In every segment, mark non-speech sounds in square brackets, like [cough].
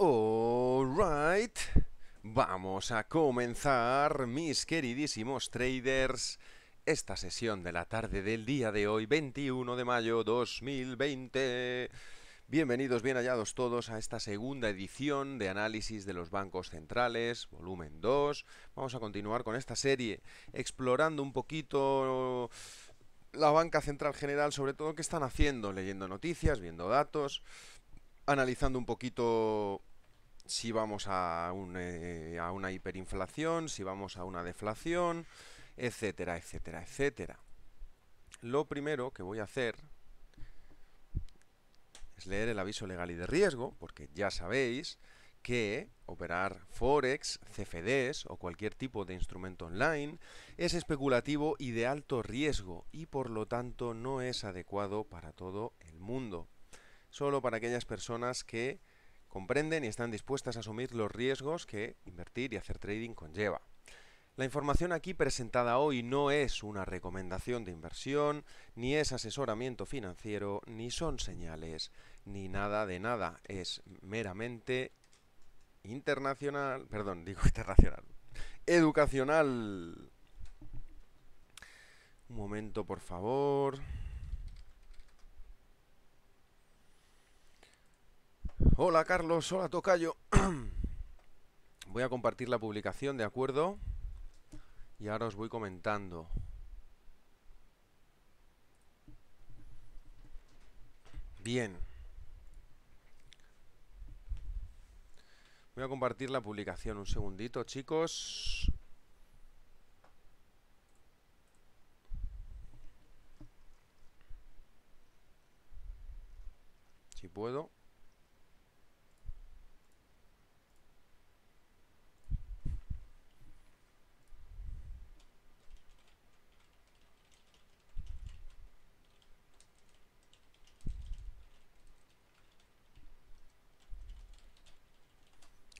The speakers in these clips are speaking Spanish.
right, vamos a comenzar, mis queridísimos traders, esta sesión de la tarde del día de hoy, 21 de mayo 2020. Bienvenidos, bien hallados todos a esta segunda edición de análisis de los bancos centrales, volumen 2. Vamos a continuar con esta serie, explorando un poquito la banca central general, sobre todo qué están haciendo, leyendo noticias, viendo datos, analizando un poquito si vamos eh, a, una hiperinflación, si vamos a una deflación, etcétera, etcétera, etcétera. Lo primero que voy a hacer es leer el aviso legal y de riesgo, porque ya sabéis que operar forex, CFDs o cualquier tipo de instrumento online es especulativo y de alto riesgo y por lo tanto no es adecuado para todo el mundo. Solo para aquellas personas que comprenden y están dispuestas a asumir los riesgos que invertir y hacer trading conlleva. La información aquí presentada hoy no es una recomendación de inversión, ni es asesoramiento financiero, ni son señales, ni nada de nada. Es meramente internacional, perdón, [laughs] digo internacional, educacional. Un momento, por favor. Hola Carlos, hola Tocayo. [clears throat] voy a compartir la publicación, ¿de acuerdo? Y ahora os voy comentando. Bien. Voy a compartir la publicación un segundito, chicos. Si puedo.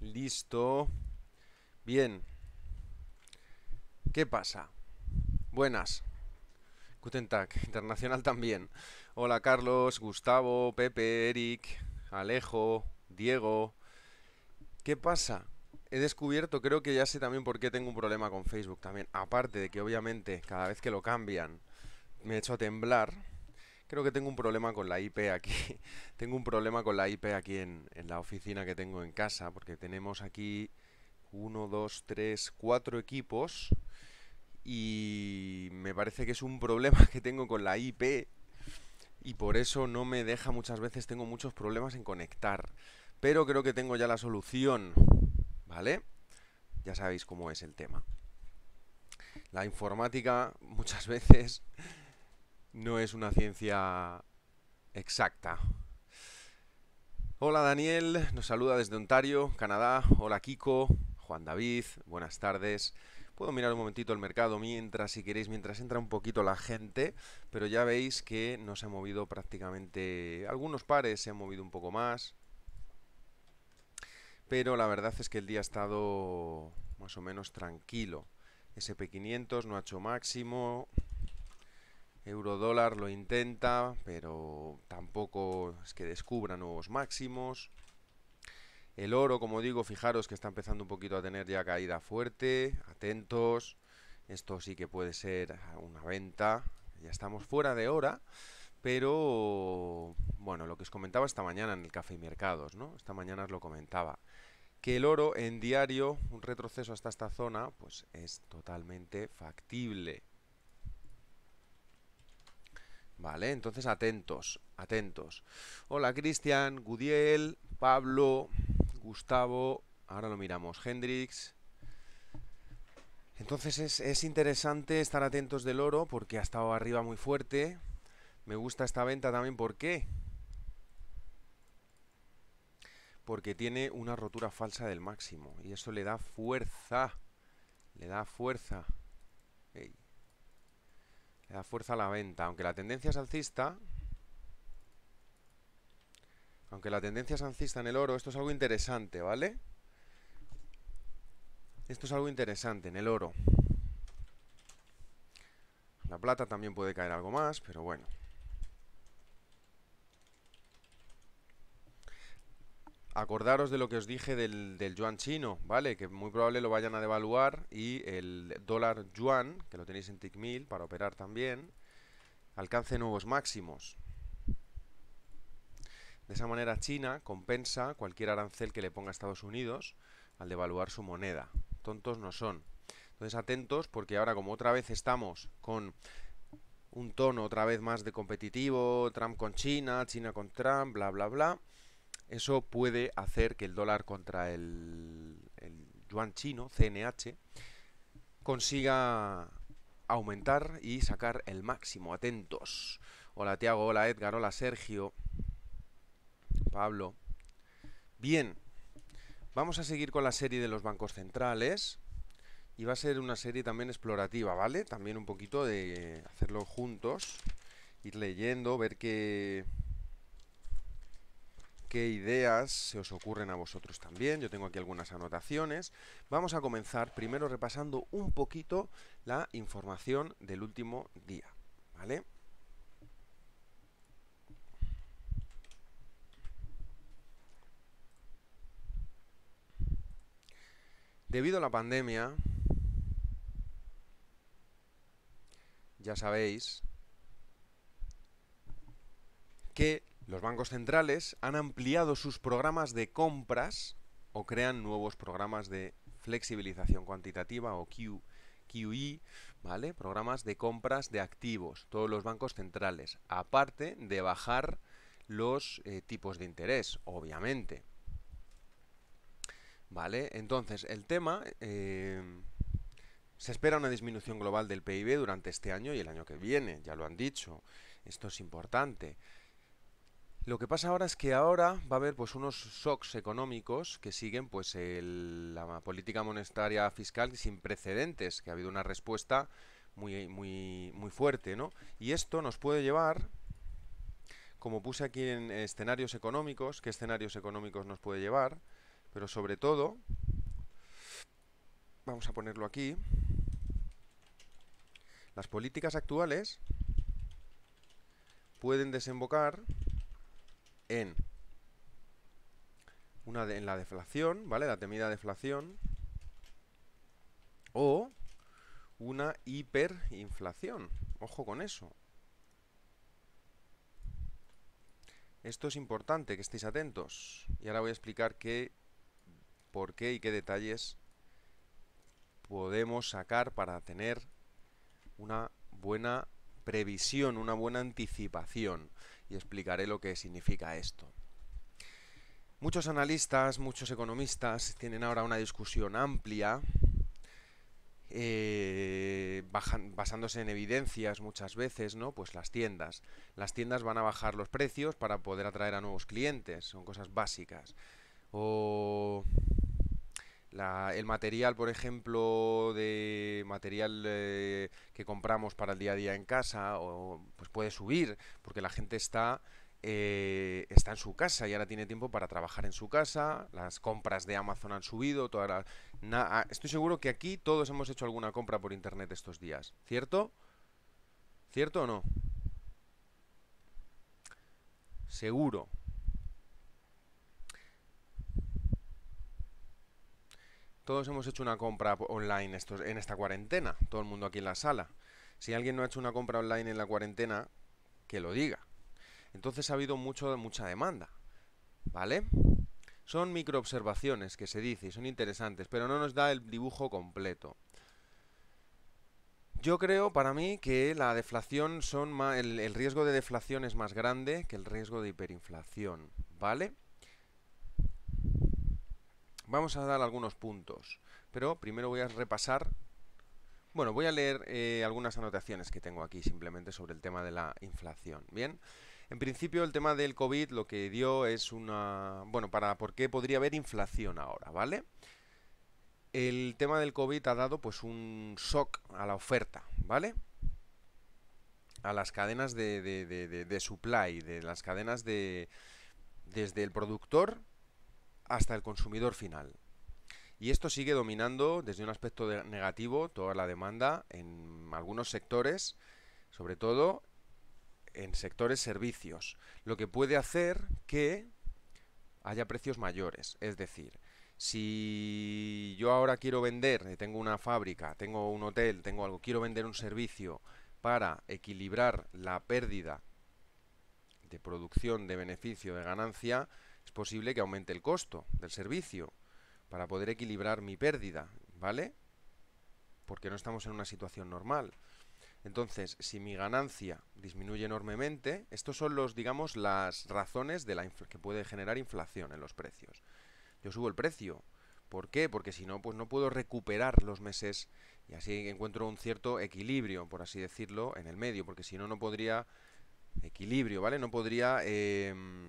Listo. Bien. ¿Qué pasa? Buenas. Guten Tag, internacional también. Hola Carlos, Gustavo, Pepe, Eric, Alejo, Diego. ¿Qué pasa? He descubierto, creo que ya sé también por qué tengo un problema con Facebook también. Aparte de que obviamente cada vez que lo cambian me echo a temblar Creo que tengo un problema con la IP aquí. [laughs] tengo un problema con la IP aquí en, la oficina que tengo en casa, porque tenemos aquí 1, 2, 3, 4 equipos. Y me parece que es un problema [laughs] que tengo con la IP. Y por eso no me deja muchas veces, tengo muchos problemas en conectar. Pero creo que tengo ya la solución. ¿Vale? Ya sabéis cómo es el tema. La informática muchas [laughs] veces no es una ciencia exacta. Hola Daniel, nos saluda desde Ontario, Canadá. Hola Kiko, Juan David, buenas tardes. Puedo mirar un momentito el mercado mientras, si queréis, mientras entra un poquito la gente, pero ya veis que no se ha movido prácticamente, algunos pares se han movido un poco más, pero la verdad es que el día ha estado más o menos tranquilo. SP500 no ha hecho máximo, Eurodólar lo intenta, pero tampoco es que descubra nuevos máximos. El oro, como digo, fijaros que está empezando un poquito a tener ya caída fuerte. Atentos. Esto sí que puede ser una venta. Ya estamos fuera de hora. Pero, bueno, lo que os comentaba esta mañana en el Café y Mercados, ¿no? Esta mañana os lo comentaba. Que el oro en diario, un retroceso hasta esta zona, pues es totalmente factible. Vale, entonces atentos, atentos. Hola Cristian, Gudiel, Pablo, Gustavo, ahora lo miramos, Hendrix. Entonces es, interesante estar atentos del oro porque ha estado arriba muy fuerte. Me gusta esta venta también, ¿por qué? Porque tiene una rotura falsa del máximo y eso le da fuerza. Le da fuerza da fuerza a la venta. Aunque la tendencia es alcista, aunque la tendencia es alcista en el oro, esto es algo interesante, ¿vale? Esto es algo interesante en el oro. La plata también puede caer algo más, pero bueno. acordaros de lo que os dije del, del, yuan chino, ¿vale? Que muy probable lo vayan a devaluar y el dólar yuan, que lo tenéis en Tickmill para operar también, alcance nuevos máximos. De esa manera China compensa cualquier arancel que le ponga a Estados Unidos al devaluar su moneda. Tontos no son. Entonces atentos porque ahora como otra vez estamos con un tono otra vez más de competitivo, Trump con China, China con Trump, bla, bla, bla eso puede hacer que el dólar contra el, yuan chino, CNH, consiga aumentar y sacar el máximo. Atentos. Hola Tiago, hola Edgar, hola Sergio, Pablo. Bien, vamos a seguir con la serie de los bancos centrales y va a ser una serie también explorativa, ¿vale? También un poquito de hacerlo juntos, ir leyendo, ver qué, qué ideas se os ocurren a vosotros también. Yo tengo aquí algunas anotaciones. Vamos a comenzar primero repasando un poquito la información del último día. ¿Vale? Debido a la pandemia, ya sabéis que los bancos centrales han ampliado sus programas de compras o crean nuevos programas de flexibilización cuantitativa o QE, ¿vale? Programas de compras de activos, todos los bancos centrales, aparte de bajar los eh, tipos de interés, obviamente. ¿Vale? Entonces, el tema... Eh, se espera una disminución global del PIB durante este año y el año que viene, ya lo han dicho. Esto es importante. Lo que pasa ahora es que ahora va a haber pues unos shocks económicos que siguen pues la política monetaria fiscal sin precedentes, que ha habido una respuesta muy, muy, muy fuerte, ¿no? Y esto nos puede llevar, como puse aquí en escenarios económicos, qué escenarios económicos nos puede llevar, pero sobre todo, vamos a ponerlo aquí, las políticas actuales pueden desembocar en una en la deflación, ¿vale? La temida deflación o una hiperinflación. Ojo con eso. Esto es importante, que estéis atentos. Y ahora voy a explicar qué, por qué y qué detalles podemos sacar para tener una buena previsión, una buena anticipación y explicaré lo que significa esto. Muchos analistas, muchos economistas tienen ahora una discusión amplia, eh, basándose en evidencias muchas veces, ¿no? Pues las tiendas. Las tiendas van a bajar los precios para poder atraer a nuevos clientes, son cosas básicas el material, por ejemplo, de material eh, que compramos para el día a día en casa, o, pues puede subir, porque la gente está, eh, está en su casa y ahora tiene tiempo para trabajar en su casa. Las compras de Amazon han subido. Toda ah, estoy seguro que aquí todos hemos hecho alguna compra por internet estos días, ¿cierto? ¿Cierto o no? Seguro. todos hemos hecho una compra online en esta cuarentena, todo el mundo aquí en la sala. Si alguien no ha hecho una compra online en la cuarentena, que lo diga. Entonces ha habido mucho, mucha demanda, ¿vale? Son microobservaciones que se dice y son interesantes, pero no nos da el dibujo completo. Yo creo, para mí, que la deflación son el riesgo de deflación es más grande que el riesgo de hiperinflación, ¿vale? Vamos a dar algunos puntos, pero primero voy a repasar... Bueno, voy a leer eh, algunas anotaciones que tengo aquí simplemente sobre el tema de la inflación. Bien, en principio el tema del COVID lo que dio es una... Bueno, para por qué podría haber inflación ahora, ¿vale? El tema del COVID ha dado pues un shock a la oferta, ¿vale? a las cadenas de, de, supply, de las cadenas de desde el productor hasta el consumidor final. Y esto sigue dominando desde un aspecto negativo toda la demanda en algunos sectores, sobre todo en sectores servicios, lo que puede hacer que haya precios mayores. Es decir, si yo ahora quiero vender, eh, tengo una fábrica, tengo un hotel, tengo algo, quiero vender un servicio para equilibrar la pérdida de producción, de beneficio, de ganancia, es posible que aumente el costo del servicio para poder equilibrar mi pérdida, ¿vale? Porque no estamos en una situación normal. Entonces, si mi ganancia disminuye enormemente, estos son los, digamos, las razones de la que puede generar inflación en los precios. Yo subo el precio. ¿Por qué? Porque si no, pues no puedo recuperar los meses y así encuentro un cierto equilibrio, por así decirlo, en el medio, porque si no, no podría equilibrio, ¿vale? No podría em,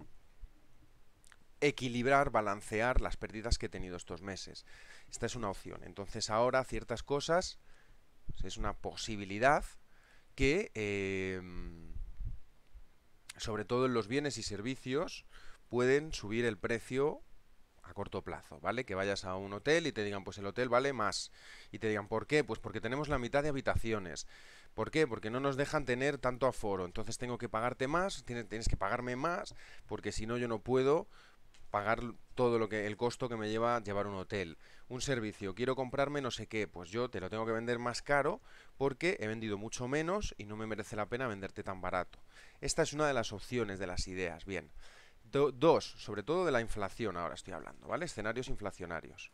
equilibrar, balancear las pérdidas que he tenido estos meses. Esta es una opción. Entonces ahora ciertas cosas pues, es una posibilidad que, em, sobre todo en los bienes y servicios, pueden subir el precio a corto plazo, ¿vale? Que vayas a un hotel y te digan, pues el hotel vale más. Y te digan, ¿por qué? Pues porque tenemos la mitad de habitaciones. ¿Por qué? Porque no nos dejan tener tanto aforo. Entonces tengo que pagarte más, tienes, que pagarme más, porque si no yo no puedo pagar todo lo que el costo que me lleva llevar un hotel, un servicio, quiero comprarme no sé qué, pues yo te lo tengo que vender más caro porque he vendido mucho menos y no me merece la pena venderte tan barato. Esta es una de las opciones de las ideas, bien. dos, sobre todo de la inflación ahora estoy hablando, ¿vale? Escenarios inflacionarios.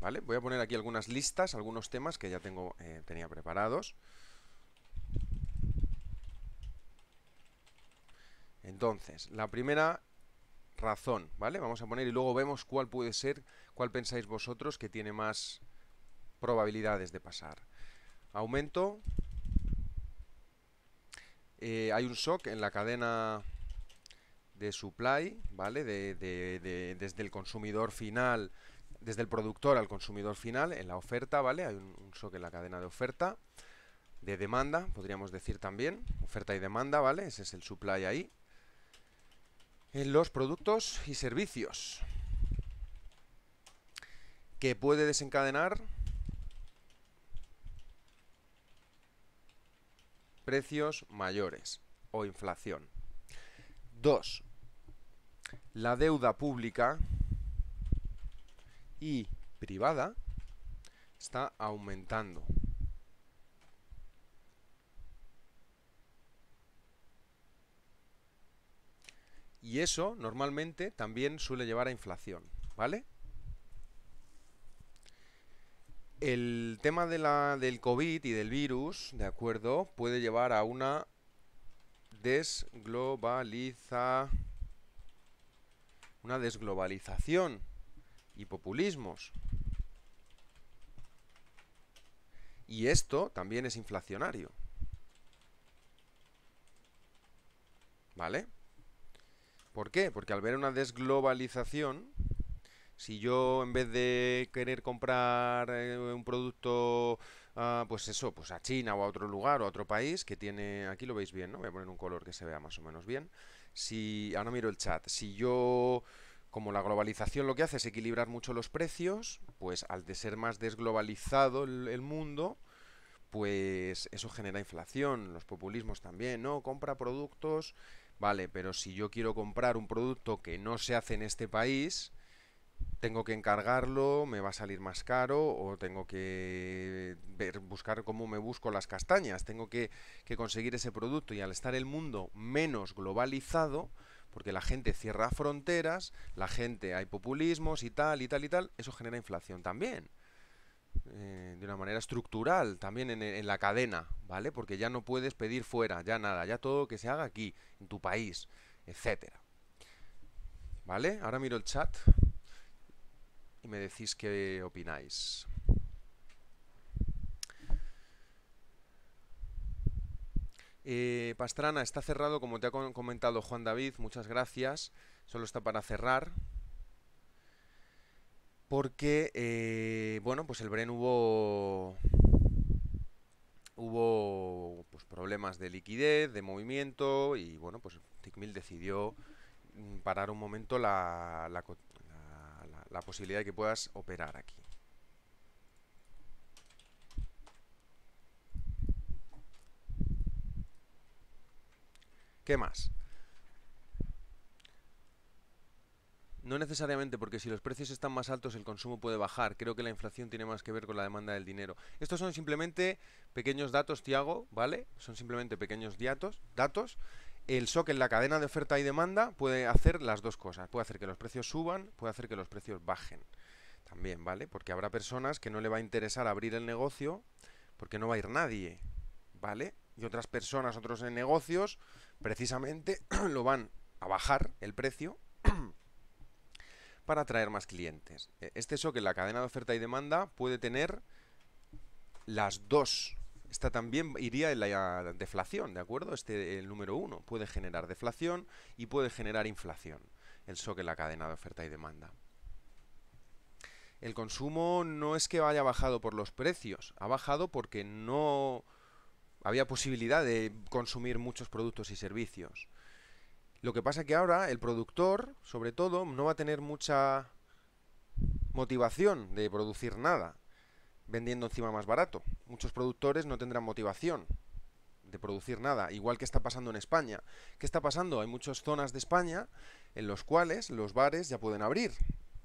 ¿Vale? Voy a poner aquí algunas listas, algunos temas que ya tengo, eh, tenía preparados. Entonces, la primera razón, ¿vale? Vamos a poner y luego vemos cuál puede ser, cuál pensáis vosotros que tiene más probabilidades de pasar. Aumento. Eh, hay un shock en la cadena de supply, ¿vale? desde el consumidor final, desde el productor al consumidor final, en la oferta, ¿vale? Hay un, un shock en la cadena de oferta, de demanda, podríamos decir también, oferta y demanda, ¿vale? Ese es el supply ahí en los productos y servicios que puede desencadenar precios mayores o inflación. 2. La deuda pública y privada está aumentando. Y eso normalmente también suele llevar a inflación, ¿vale? El tema del COVID y del virus, ¿de acuerdo? Puede llevar a una desglobaliza una desglobalización y populismos. Y esto también es inflacionario. ¿Vale? ¿Por qué? Porque al ver una desglobalización, si yo en vez de querer comprar eh, un producto, ah, pues eso, pues a China o a otro lugar o a otro país que tiene, aquí lo veis bien, ¿no? Voy a poner un color que se vea más o menos bien. Si, ahora miro el chat, si yo como la globalización lo que hace es equilibrar mucho los precios, pues al de ser más desglobalizado el, el, mundo, pues eso genera inflación, los populismos también, ¿no? Compra productos Vale, pero si yo quiero comprar un producto que no se hace en este país, tengo que encargarlo, me va a salir más caro o tengo que buscar cómo me busco las castañas, tengo que, que, conseguir ese producto y al estar el mundo menos globalizado, porque la gente cierra fronteras, la gente hay populismos y tal y tal y tal, eso genera inflación también. Eh, de una manera estructural también en, la cadena, ¿vale? Porque ya no puedes pedir fuera, ya nada, ya todo que se haga aquí, en tu país, etcétera. ¿Vale? Ahora miro el chat y me decís qué opináis. Eh, Pastrana, está cerrado, como te ha comentado Juan David, muchas gracias. Solo está para cerrar, porque, eh, bueno, pues el Bren hubo, hubo pues, problemas de liquidez, de movimiento y, bueno, pues Tickmill decidió mm, parar un momento la posibilidad de que puedas operar aquí. ¿Qué más? No necesariamente, porque si los precios están más altos el consumo puede bajar. Creo que la inflación tiene más que ver con la demanda del dinero. Estos son simplemente pequeños datos, Tiago, ¿vale? Son simplemente pequeños datos, datos. El shock en la cadena de oferta y demanda puede hacer las dos cosas. Puede hacer que los precios suban, puede hacer que los precios bajen. También, ¿vale? Porque habrá personas que no le va a interesar abrir el negocio porque no va a ir nadie, ¿vale? Y otras personas, otros negocios, precisamente [clears throat] lo van a bajar el precio para atraer más clientes. E, este shock en la cadena de oferta y demanda puede tener las dos. Esta también iría en la deflación, ¿de acuerdo? Este, el número uno, puede generar deflación y puede generar inflación, el shock en la cadena de oferta y demanda. El consumo no es que haya bajado por los precios, ha bajado porque no había posibilidad de consumir muchos productos y servicios. Lo que pasa es que ahora el productor, sobre todo, no va a tener mucha motivación de producir nada vendiendo encima más barato. Muchos productores no tendrán motivación de producir nada, igual que está pasando en España. ¿Qué está pasando? Hay muchas zonas de España en los cuales los bares ya pueden abrir,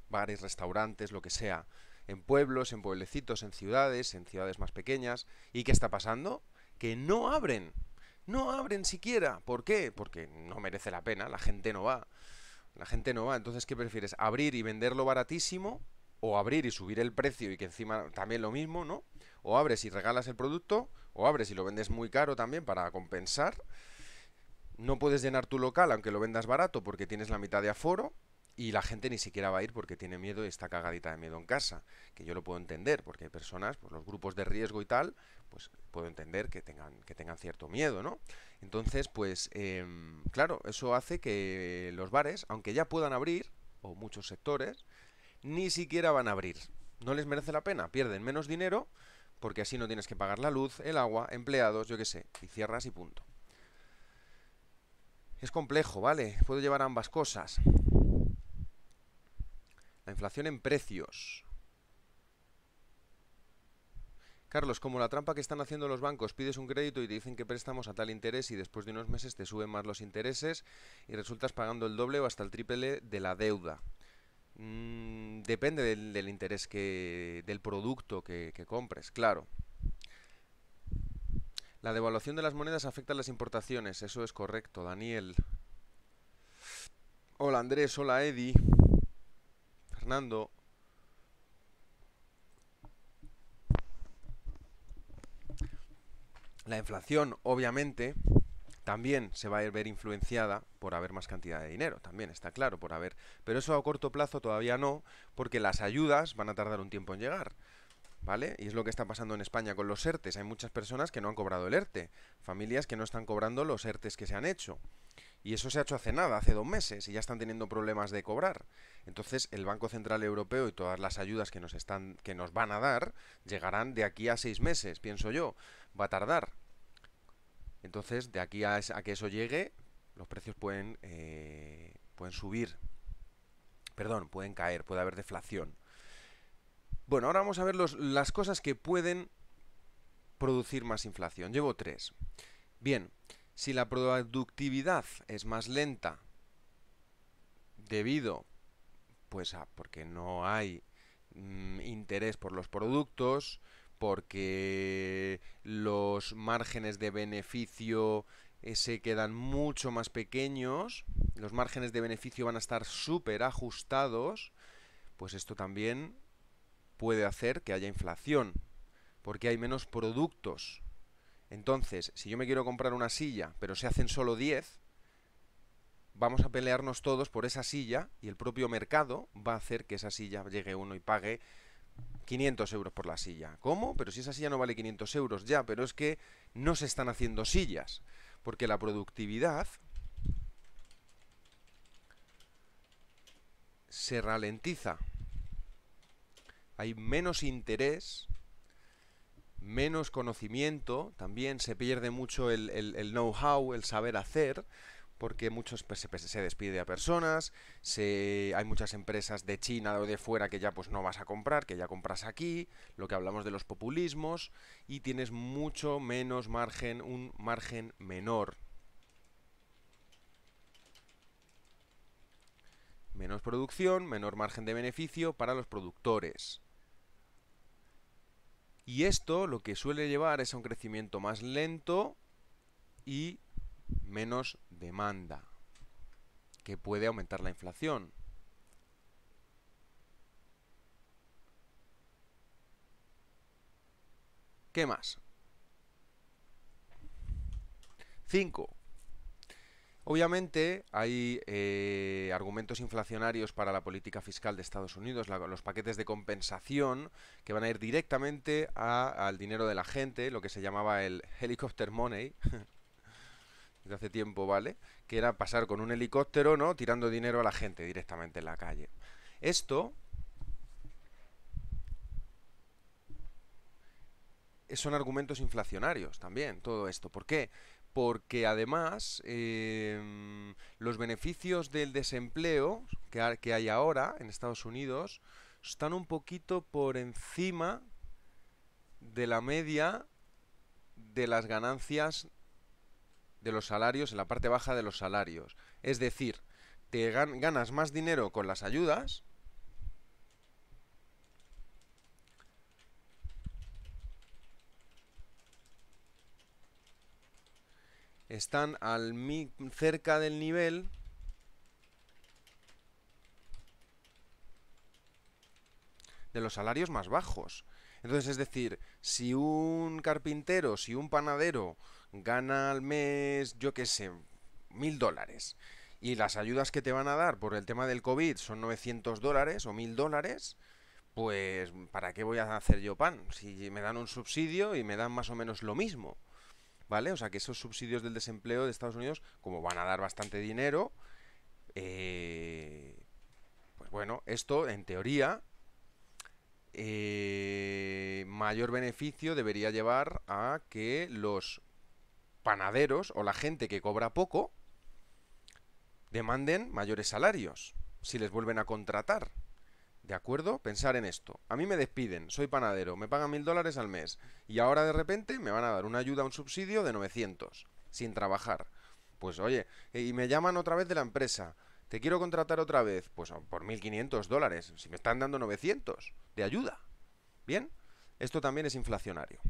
bares, restaurantes, lo que sea, en pueblos, en pueblecitos, en ciudades, en ciudades más pequeñas. ¿Y qué está pasando? Que no abren. No abren siquiera. ¿Por qué? Porque no merece la pena, la gente no va. La gente no va. Entonces, ¿qué prefieres? ¿Abrir y venderlo baratísimo? ¿O abrir y subir el precio y que encima también lo mismo, ¿no? O abres y regalas el producto, o abres y lo vendes muy caro también para compensar. No puedes llenar tu local aunque lo vendas barato porque tienes la mitad de aforo y la gente ni siquiera va a ir porque tiene miedo y está cagadita de miedo en casa, que yo lo puedo entender, porque hay personas, pues los grupos de riesgo y tal, pues puedo entender que tengan, que tengan cierto miedo, ¿no? Entonces, pues em, claro, eso hace que los bares, aunque ya puedan abrir, o muchos sectores, ni siquiera van a abrir. No les merece la pena, pierden menos dinero, porque así no tienes que pagar la luz, el agua, empleados, yo qué sé, y cierras y punto. Es complejo, ¿vale? Puedo llevar ambas cosas. La inflación en precios. Carlos, como la trampa que están haciendo los bancos, pides un crédito y te dicen que préstamos a tal interés y después de unos meses te suben más los intereses y resultas pagando el doble o hasta el triple de la deuda. Mm, depende del, interés que. del producto que, compres, claro. La devaluación de las monedas afecta a las importaciones, eso es correcto, Daniel. Hola Andrés, hola edi Fernando, La inflación, obviamente, también se va a ver influenciada por haber más cantidad de dinero, también está claro, por haber. Pero eso a corto plazo todavía no, porque las ayudas van a tardar un tiempo en llegar. ¿Vale? Y es lo que está pasando en España con los ERTES. Hay muchas personas que no han cobrado el ERTE, familias que no están cobrando los ERTES que se han hecho. Y eso se ha hecho hace nada, hace dos meses, y ya están teniendo problemas de cobrar. Entonces, el Banco Central Europeo y todas las ayudas que nos, están, que nos van a dar llegarán de aquí a seis meses, pienso yo. Va a tardar. Entonces, de aquí a, que eso llegue, los precios pueden, eh, pueden subir. Perdón, pueden caer, puede haber deflación. Bueno, ahora vamos a ver los, las cosas que pueden producir más inflación. Llevo tres. Bien, si la productividad es más lenta debido pues a porque no hay mm, interés por los productos, porque los márgenes de beneficio eh, se quedan mucho más pequeños, los márgenes de beneficio van a estar súper ajustados, pues esto también puede hacer que haya inflación, porque hay menos productos entonces, si yo me quiero comprar una silla, pero se hacen solo 10, vamos a pelearnos todos por esa silla y el propio mercado va a hacer que esa silla llegue uno y pague 500 euros por la silla. ¿Cómo? Pero si esa silla no vale 500 euros ya, pero es que no se están haciendo sillas, porque la productividad se ralentiza. Hay menos interés menos conocimiento, también se pierde mucho el, know-how, el saber hacer, porque muchos pues, pues, se despide a personas, se, hay muchas empresas de China o de fuera que ya pues no vas a comprar, que ya compras aquí, lo que hablamos de los populismos, y tienes mucho menos margen, un margen menor. Menos producción, menor margen de beneficio para los productores. Y esto lo que suele llevar es a un crecimiento más lento y menos demanda, que puede aumentar la inflación. ¿Qué más? 5. Obviamente hay eh, argumentos inflacionarios para la política fiscal de Estados Unidos, los paquetes de compensación que van a ir directamente al dinero de la gente, lo que se llamaba el helicopter money. [laughs] hace tiempo, ¿vale? Que era pasar con un helicóptero, ¿no? Tirando dinero a la gente directamente en la calle. Esto son argumentos inflacionarios también, todo esto. ¿Por qué? porque además em, los beneficios del desempleo que, hay ahora en Estados Unidos están un poquito por encima de la media de las ganancias de los salarios, en la parte baja de los salarios. Es decir, te ganas más dinero con las ayudas, están al cerca del nivel de los salarios más bajos. Entonces, es decir, si un carpintero, si un panadero gana al mes, yo qué sé, mil dólares, y las ayudas que te van a dar por el tema del COVID son 900 dólares o mil dólares, pues ¿para qué voy a hacer yo pan? Si me dan un subsidio y me dan más o menos lo mismo. ¿vale? O sea que esos subsidios del desempleo de Estados Unidos, como van a dar bastante dinero, eh, pues bueno, esto en teoría, eh, mayor beneficio debería llevar a que los panaderos o la gente que cobra poco demanden mayores salarios si les vuelven a contratar. ¿De acuerdo? Pensar en esto. A mí me despiden, soy panadero, me pagan mil dólares al mes y ahora de repente me van a dar una ayuda, un subsidio de 900, sin trabajar. Pues oye, eh, y me llaman otra vez de la empresa, te quiero contratar otra vez, pues oh, por 1500 dólares, si me están dando 900 de ayuda. Bien, esto también es inflacionario.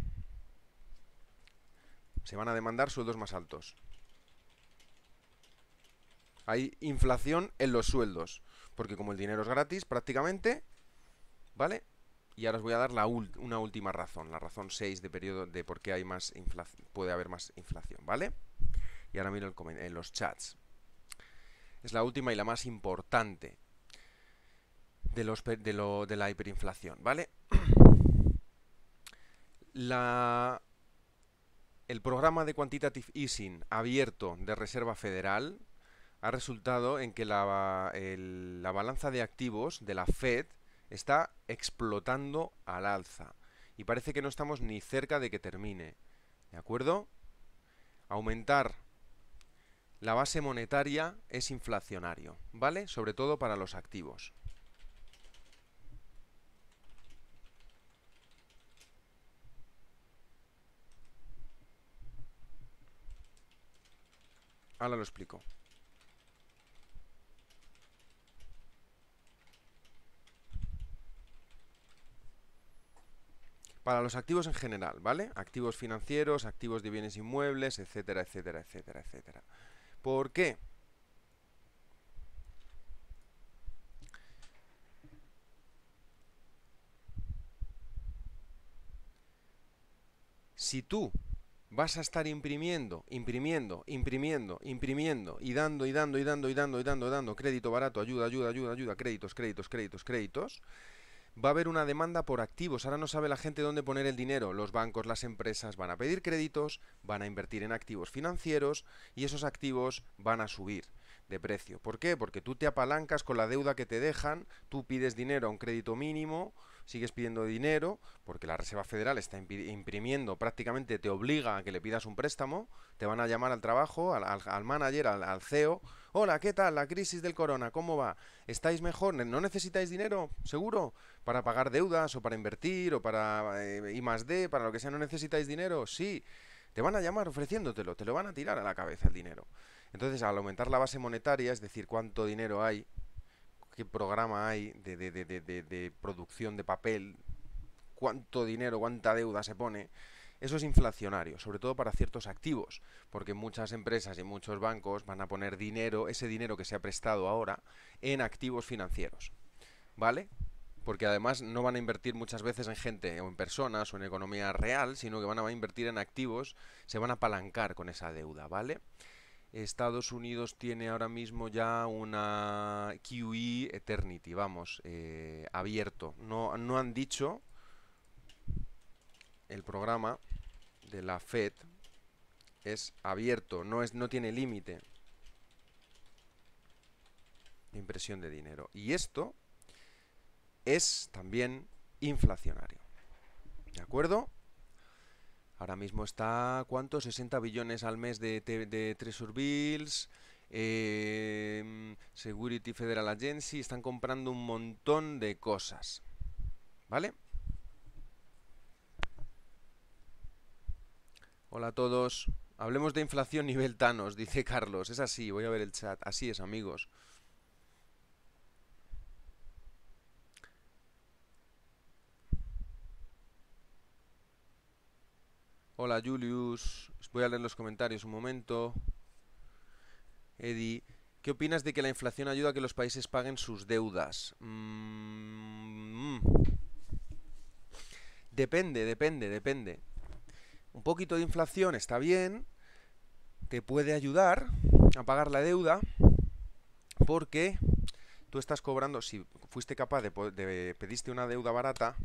Se van a demandar sueldos más altos. Hay inflación en los sueldos. Porque como el dinero es gratis prácticamente, ¿vale? Y ahora os voy a dar la una última razón, la razón 6 de periodo de por qué hay más puede haber más inflación, ¿vale? Y ahora miro en los chats. Es la última y la más importante de, los, de la hiperinflación, ¿vale? [clears throat] La, el programa de quantitative easing abierto de Reserva Federal ha resultado en que la, la balanza de activos de la Fed está explotando al alza y parece que no estamos ni cerca de que termine. ¿De acuerdo? Aumentar la base monetaria es inflacionario, ¿vale? Sobre todo para los activos. Ahora lo explico. para los activos en general, ¿vale? Activos financieros, activos de bienes inmuebles, etcétera, etcétera, etcétera, etcétera. ¿Por qué? Si tú vas a estar imprimiendo, imprimiendo, imprimiendo, imprimiendo y dando y dando y dando y dando y dando, y dando crédito barato, ayuda, ayuda, ayuda, ayuda, créditos, créditos, créditos, créditos, créditos va a haber una demanda por activos. Ahora no sabe la gente dónde poner el dinero. Los bancos, las empresas van a pedir créditos, van a invertir en activos financieros y esos activos van a subir de precio. ¿Por qué? Porque tú te apalancas con la deuda que te dejan, tú pides dinero a un crédito mínimo sigues pidiendo dinero, porque la Reserva Federal está imprimiendo, prácticamente te obliga a que le pidas un préstamo, te van a llamar al trabajo, al, manager, al, CEO, hola, ¿qué tal? La crisis del corona, ¿cómo va? ¿Estáis mejor? ¿No necesitáis dinero? ¿Seguro? Para pagar deudas o para invertir o para eh, I más D, para lo que sea, ¿no necesitáis dinero? Sí. Te van a llamar ofreciéndotelo, te lo van a tirar a la cabeza el dinero. Entonces, al aumentar la base monetaria, es decir, cuánto dinero hay, qué programa hay de, producción de papel, cuánto dinero, cuánta deuda se pone, eso es inflacionario, sobre todo para ciertos activos, porque muchas empresas y muchos bancos van a poner dinero, ese dinero que se ha prestado ahora, en activos financieros. ¿Vale? Porque además no van a invertir muchas veces en gente o en personas o en economía real, sino que van a invertir en activos, se van a apalancar con esa deuda, ¿vale? Estados Unidos tiene ahora mismo ya una QE Eternity, vamos, eh, abierto. No, no han dicho el programa de la Fed es abierto, no, es, no tiene límite de impresión de dinero. Y esto es también inflacionario. ¿De acuerdo? Ahora mismo está, ¿cuánto? 60 billones al mes de, de, Bills, em, Security Federal Agency, están comprando un montón de cosas. ¿Vale? Hola a todos. Hablemos de inflación nivel Thanos, dice Carlos. Es así, voy a ver el chat. Así es, amigos. Hola Julius, voy a leer los comentarios un momento. Eddie, ¿qué opinas de que la inflación ayuda a que los países paguen sus deudas? Mm, mm. Depende, depende, depende. Un poquito de inflación está bien, te puede ayudar a pagar la deuda, porque tú estás cobrando, si fuiste capaz de, de pediste una deuda barata,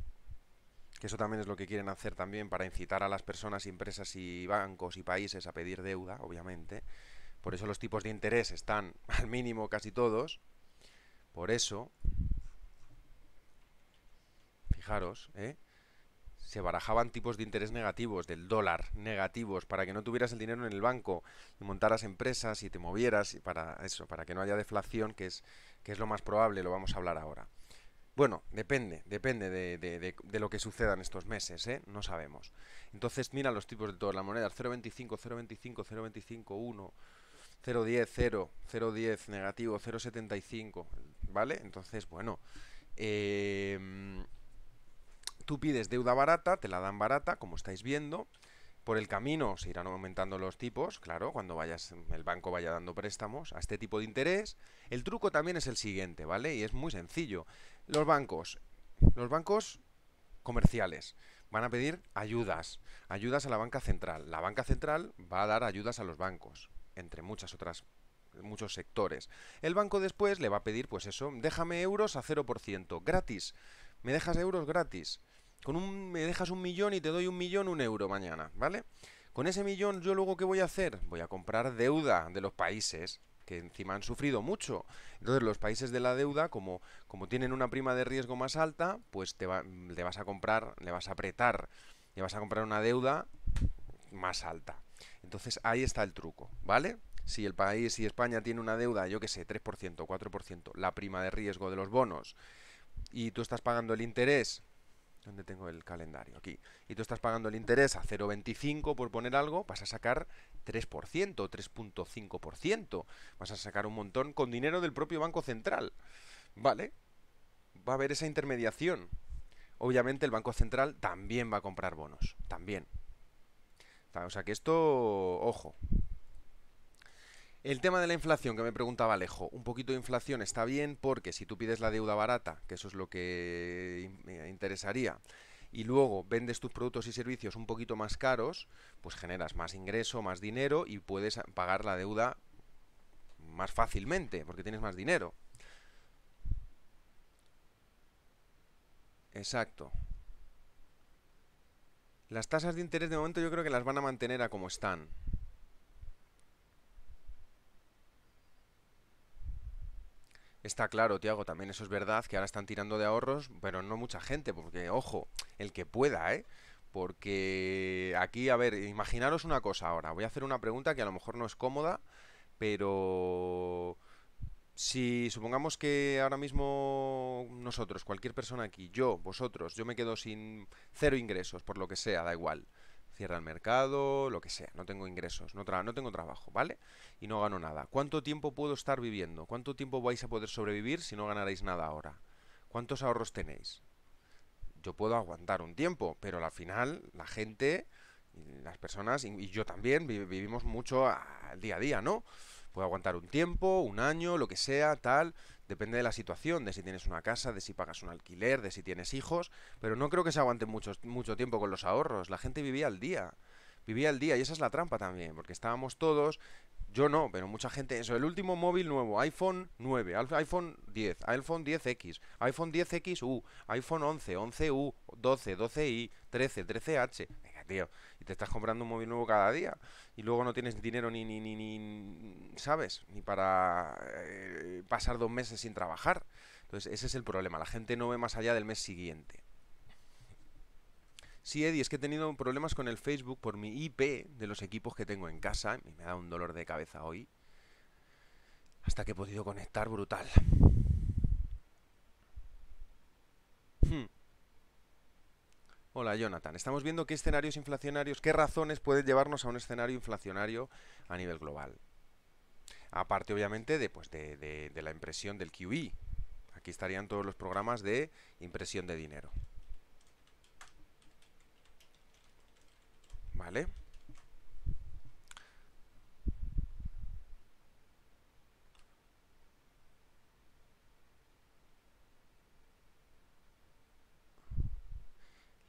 que eso también es lo que quieren hacer también para incitar a las personas, empresas y bancos y países a pedir deuda, obviamente. Por eso los tipos de interés están [laughs] al mínimo casi todos. Por eso, fijaros, ¿eh? se barajaban tipos de interés negativos, del dólar negativos, para que no tuvieras el dinero en el banco y montaras empresas y te movieras y para eso, para que no haya deflación, que es, que es lo más probable, lo vamos a hablar ahora. Bueno, depende, depende de, lo que suceda en estos meses, ¿eh? No sabemos. Entonces, mira los tipos de todas las monedas. 0.25, 0.25, 0.25, 1, 0.10, 0, 0.10, negativo, 0.75, ¿vale? Entonces, bueno, eh, tú pides deuda barata, te la dan barata, como estáis viendo, por el camino se irán aumentando los tipos, claro, cuando vayas, el banco vaya dando préstamos a este tipo de interés. El truco también es el siguiente, ¿vale? Y es muy sencillo. Los bancos, los bancos comerciales van a pedir ayudas, ayudas a la banca central. La banca central va a dar ayudas a los bancos, entre muchas otras muchos sectores. El banco después le va a pedir, pues eso, déjame euros a 0%, gratis. ¿Me dejas euros gratis? con un, me dejas un millón y te doy un millón, un euro mañana, ¿vale? Con ese millón yo luego qué voy a hacer? Voy a comprar deuda de los países que encima han sufrido mucho. Entonces los países de la deuda, como, como tienen una prima de riesgo más alta, pues te, le vas a comprar, le vas a apretar, le vas a comprar una deuda más alta. Entonces ahí está el truco, ¿vale? Si el país, si España tiene una deuda, yo qué sé, 3%, 4%, la prima de riesgo de los bonos, y tú estás pagando el interés ¿Dónde tengo el calendario, aquí. Y tú estás pagando el interés a 0,25 por poner algo, vas a sacar 3%, 3.5%. Vas a sacar un montón con dinero del propio Banco Central. ¿Vale? Va a haber esa intermediación. Obviamente el Banco Central también va a comprar bonos, también. O sea que esto, ojo, el tema de la inflación que me preguntaba Alejo, un poquito de inflación está bien porque si tú pides la deuda barata, que eso es lo que me interesaría, y luego vendes tus productos y servicios un poquito más caros, pues generas más ingreso, más dinero y puedes pagar la deuda más fácilmente porque tienes más dinero. Exacto. Las tasas de interés de momento yo creo que las van a mantener a como están. Está claro, Tiago, también eso es verdad, que ahora están tirando de ahorros, pero no mucha gente, porque, ojo, el que pueda, ¿eh? Porque aquí, a ver, imaginaros una cosa ahora. Voy a hacer una pregunta que a lo mejor no es cómoda, pero si supongamos que ahora mismo nosotros, cualquier persona aquí, yo, vosotros, yo me quedo sin cero ingresos, por lo que sea, da igual. Cierra el mercado, lo que sea, no tengo ingresos, no, no tengo trabajo, ¿vale? Y no gano nada. ¿Cuánto tiempo puedo estar viviendo? ¿Cuánto tiempo vais a poder sobrevivir si no ganaréis nada ahora? ¿Cuántos ahorros tenéis? Yo puedo aguantar un tiempo, pero al final la gente, las personas, y yo también, vivimos mucho al día a día, ¿no? Puedo aguantar un tiempo, un año, lo que sea, tal. Depende de la situación, de si tienes una casa, de si pagas un alquiler, de si tienes hijos, pero no creo que se aguante mucho, mucho tiempo con los ahorros. La gente vivía al día, vivía al día y esa es la trampa también, porque estábamos todos, yo no, pero mucha gente, eso, el último móvil nuevo, iPhone 9, iPhone 10, iPhone 10X, iPhone 10X U, iPhone 11, 11U, 12, 12i, 13, 13h. Y te estás comprando un móvil nuevo cada día. Y luego no tienes dinero ni, ni, ni, ni ¿sabes? Ni para eh, pasar dos meses sin trabajar. Entonces, ese es el problema. La gente no ve más allá del mes siguiente. Sí, Eddie, es que he tenido problemas con el Facebook por mi IP de los equipos que tengo en casa. Y me da un dolor de cabeza hoy. Hasta que he podido conectar brutal. Hmm. Hola Jonathan, estamos viendo qué escenarios inflacionarios, qué razones pueden llevarnos a un escenario inflacionario a nivel global. Aparte obviamente de, pues, de, la impresión del QE. Aquí estarían todos los programas de impresión de dinero. ¿Vale?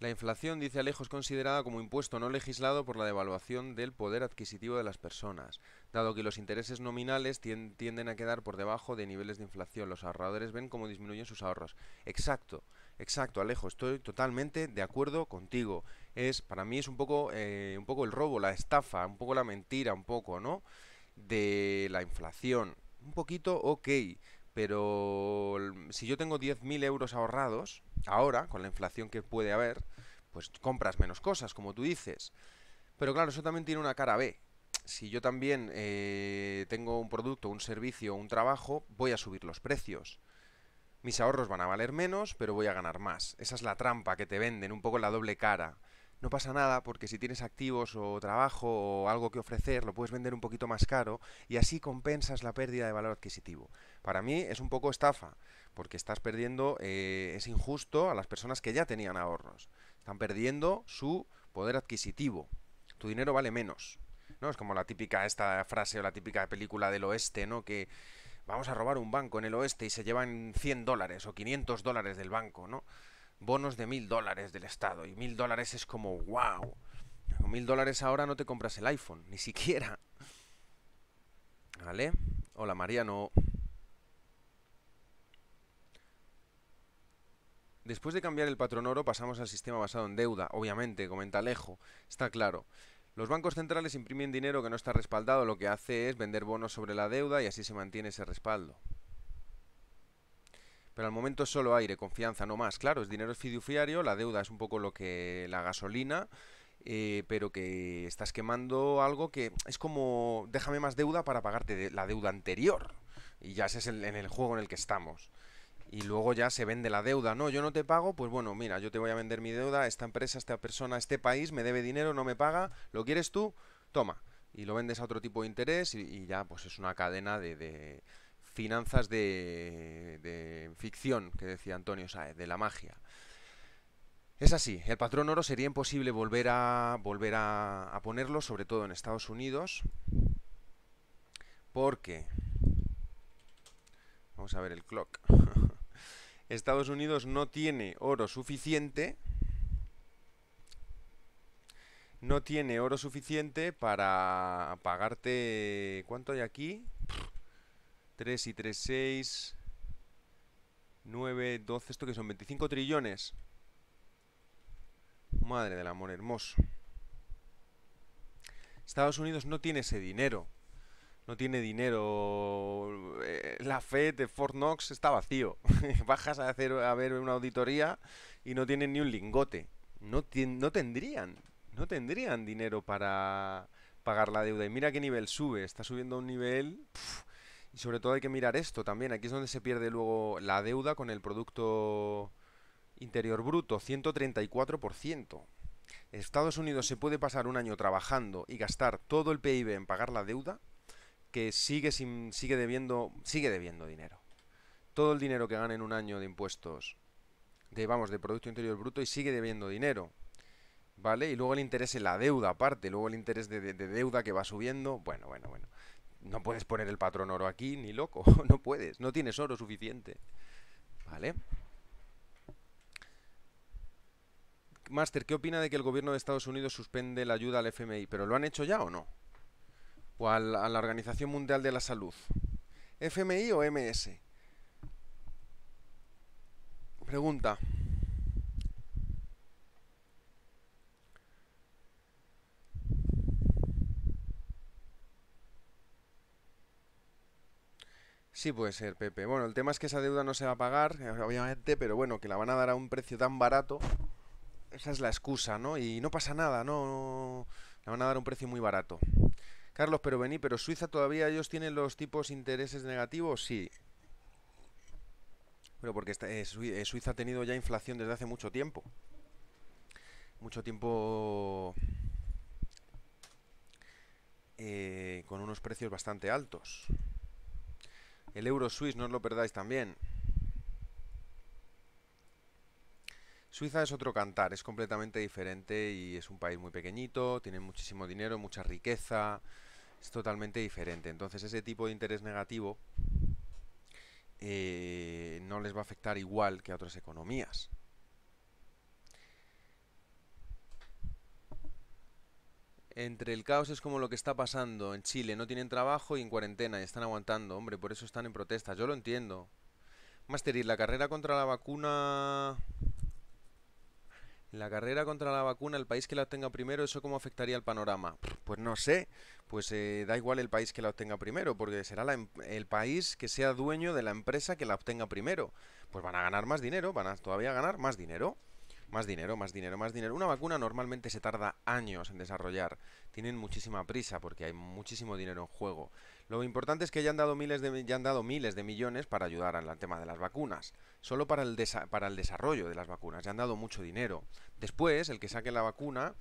La inflación, dice Alejo, es considerada como impuesto no legislado por la devaluación del poder adquisitivo de las personas. Dado que los intereses nominales tienden a quedar por debajo de niveles de inflación, los ahorradores ven cómo disminuyen sus ahorros. Exacto, exacto, Alejo, estoy totalmente de acuerdo contigo. Es, para mí es un poco, eh, un poco el robo, la estafa, un poco la mentira, un poco, ¿no? De la inflación. Un poquito, ok, pero si yo tengo 10.000 euros ahorrados, ahora, con la inflación que puede haber, pues compras menos cosas, como tú dices. Pero claro, eso también tiene una cara B. Si yo también eh, tengo un producto, un servicio, un trabajo, voy a subir los precios. Mis ahorros van a valer menos, pero voy a ganar más. Esa es la trampa que te venden, un poco la doble cara. No pasa nada porque si tienes activos o trabajo o algo que ofrecer, lo puedes vender un poquito más caro y así compensas la pérdida de valor adquisitivo. Para mí es un poco estafa porque estás perdiendo, eh, es injusto a las personas que ya tenían ahorros. Están perdiendo su poder adquisitivo. Tu dinero vale menos. ¿No? Es como la típica esta frase o la típica película del oeste, ¿no? Que vamos a robar un banco en el oeste y se llevan 100 dólares o 500 dólares del banco, ¿no? Bonos de 1000 dólares del Estado. Y 1000 dólares es como, wow. Con 1000 dólares ahora no te compras el iPhone, ni siquiera. ¿Vale? Hola Mariano. Después de cambiar el patrón oro pasamos al sistema basado en deuda, obviamente, comenta Alejo, está claro. Los bancos centrales imprimen dinero que no está respaldado, lo que hace es vender bonos sobre la deuda y así se mantiene ese respaldo. Pero al momento es solo aire, confianza, no más. Claro, es dinero fiduciario, la deuda es un poco lo que la gasolina, eh, pero que estás quemando algo que es como déjame más deuda para pagarte la deuda anterior. Y ya ese es el, en el juego en el que estamos y luego ya se vende la deuda. No, yo no te pago, pues bueno, mira, yo te voy a vender mi deuda, esta empresa, esta persona, este país me debe dinero, no me paga, ¿lo quieres tú? Toma. Y lo vendes a otro tipo de interés y, ya, pues es una cadena de, finanzas de, de, ficción, que decía Antonio Saez, de la magia. Es así, el patrón oro sería imposible volver a, volver a ponerlo, sobre todo en Estados Unidos, porque... Vamos a ver el clock. [laughs] Estados Unidos no tiene oro suficiente no tiene oro suficiente para pagarte. ¿Cuánto hay aquí? 3 y 3, 6, 9, 12. ¿Esto que son? 25 trillones. Madre del amor hermoso. Estados Unidos no tiene ese dinero no tiene dinero. Eh, la FED de Fort Knox está vacío. [laughs] Bajas a, hacer, a ver una auditoría y no tienen ni un lingote. No, no tendrían, no tendrían dinero para pagar la deuda. Y mira qué nivel sube. Está subiendo a un nivel... y sobre todo hay que mirar esto también. Aquí es donde se pierde luego la deuda con el Producto Interior Bruto, 134%. Estados Unidos se puede pasar un año trabajando y gastar todo el PIB en pagar la deuda que sigue, sin, sigue, debiendo, sigue debiendo dinero. Todo el dinero que gana en un año de impuestos, de, vamos, de Producto Interior Bruto, y sigue debiendo dinero. ¿Vale? Y luego el interés en la deuda aparte, luego el interés de deuda que va subiendo. Bueno, bueno, bueno. No puedes poner el patrón oro aquí, ni loco. [laughs] No puedes, no tienes oro suficiente. ¿Vale? Master, ¿qué opina de que el gobierno de Estados Unidos suspende la ayuda al FMI? ¿Pero lo han hecho ya o no? o a la, Organización Mundial de la Salud. FMI o MS. Pregunta. Sí puede ser, Pepe. Bueno, el tema es que esa deuda no se va a pagar, eh, obviamente, pero bueno, que la van a dar a un precio tan barato. Esa es la excusa, ¿no? Y no pasa nada, no, la van a dar a un precio muy barato. Carlos, pero vení, pero Suiza todavía ellos tienen los tipos intereses negativos, sí. Pero porque eh, eh, Suiza ha tenido ya inflación desde hace mucho tiempo. Mucho tiempo eh, con unos precios bastante altos. El euro suizo, no os lo perdáis también. Suiza es otro cantar, es completamente diferente y es un país muy pequeñito, tiene muchísimo dinero, mucha riqueza, es totalmente diferente. Entonces ese tipo de interés negativo eh, no les va a afectar igual que a otras economías. Entre el caos es como lo que está pasando en Chile, no tienen trabajo y en cuarentena y están aguantando, hombre, por eso están en protesta, yo lo entiendo. Mastery, la carrera contra la vacuna la carrera contra la vacuna, el país que la obtenga primero, ¿eso cómo afectaría el panorama? Pues no sé, pues eh, da igual el país que la obtenga primero, porque será la, em, el país que sea dueño de la empresa que la obtenga primero. Pues van a ganar más dinero, van a todavía ganar más dinero. Más dinero, más dinero, más dinero. Una vacuna normalmente se tarda años en desarrollar. Tienen muchísima prisa porque hay muchísimo dinero en juego. Lo importante es que ya han dado miles de, ya han dado miles de millones para ayudar al tema de las vacunas, solo para el, para el desarrollo de las vacunas, ya han dado mucho dinero. Después, el que saque la vacuna,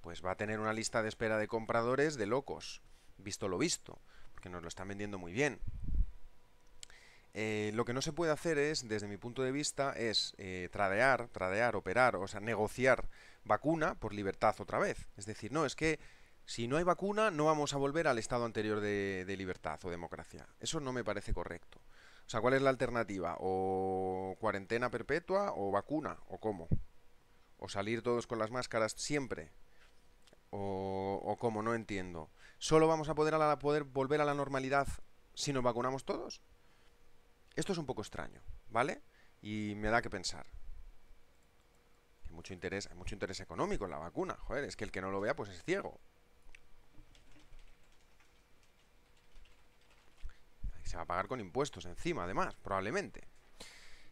pues va a tener una lista de espera de compradores de locos, visto lo visto, porque nos lo están vendiendo muy bien. Eh, lo que no se puede hacer es, desde mi punto de vista, es eh, tradear, tradear, operar, o sea, negociar vacuna por libertad otra vez. Es decir, no, es que si no hay vacuna, no vamos a volver al estado anterior de, libertad o democracia. Eso no me parece correcto. O sea, ¿cuál es la alternativa? ¿O cuarentena perpetua o vacuna? ¿O cómo? ¿O salir todos con las máscaras siempre? ¿O, cómo? No entiendo. ¿Solo vamos a poder, volver a la normalidad si nos vacunamos todos? Esto es un poco extraño, ¿vale? Y me da que pensar mucho interés, hay mucho interés económico en la vacuna. Joder, es que el que no lo vea, pues es ciego. se va a pagar con impuestos encima, además, probablemente.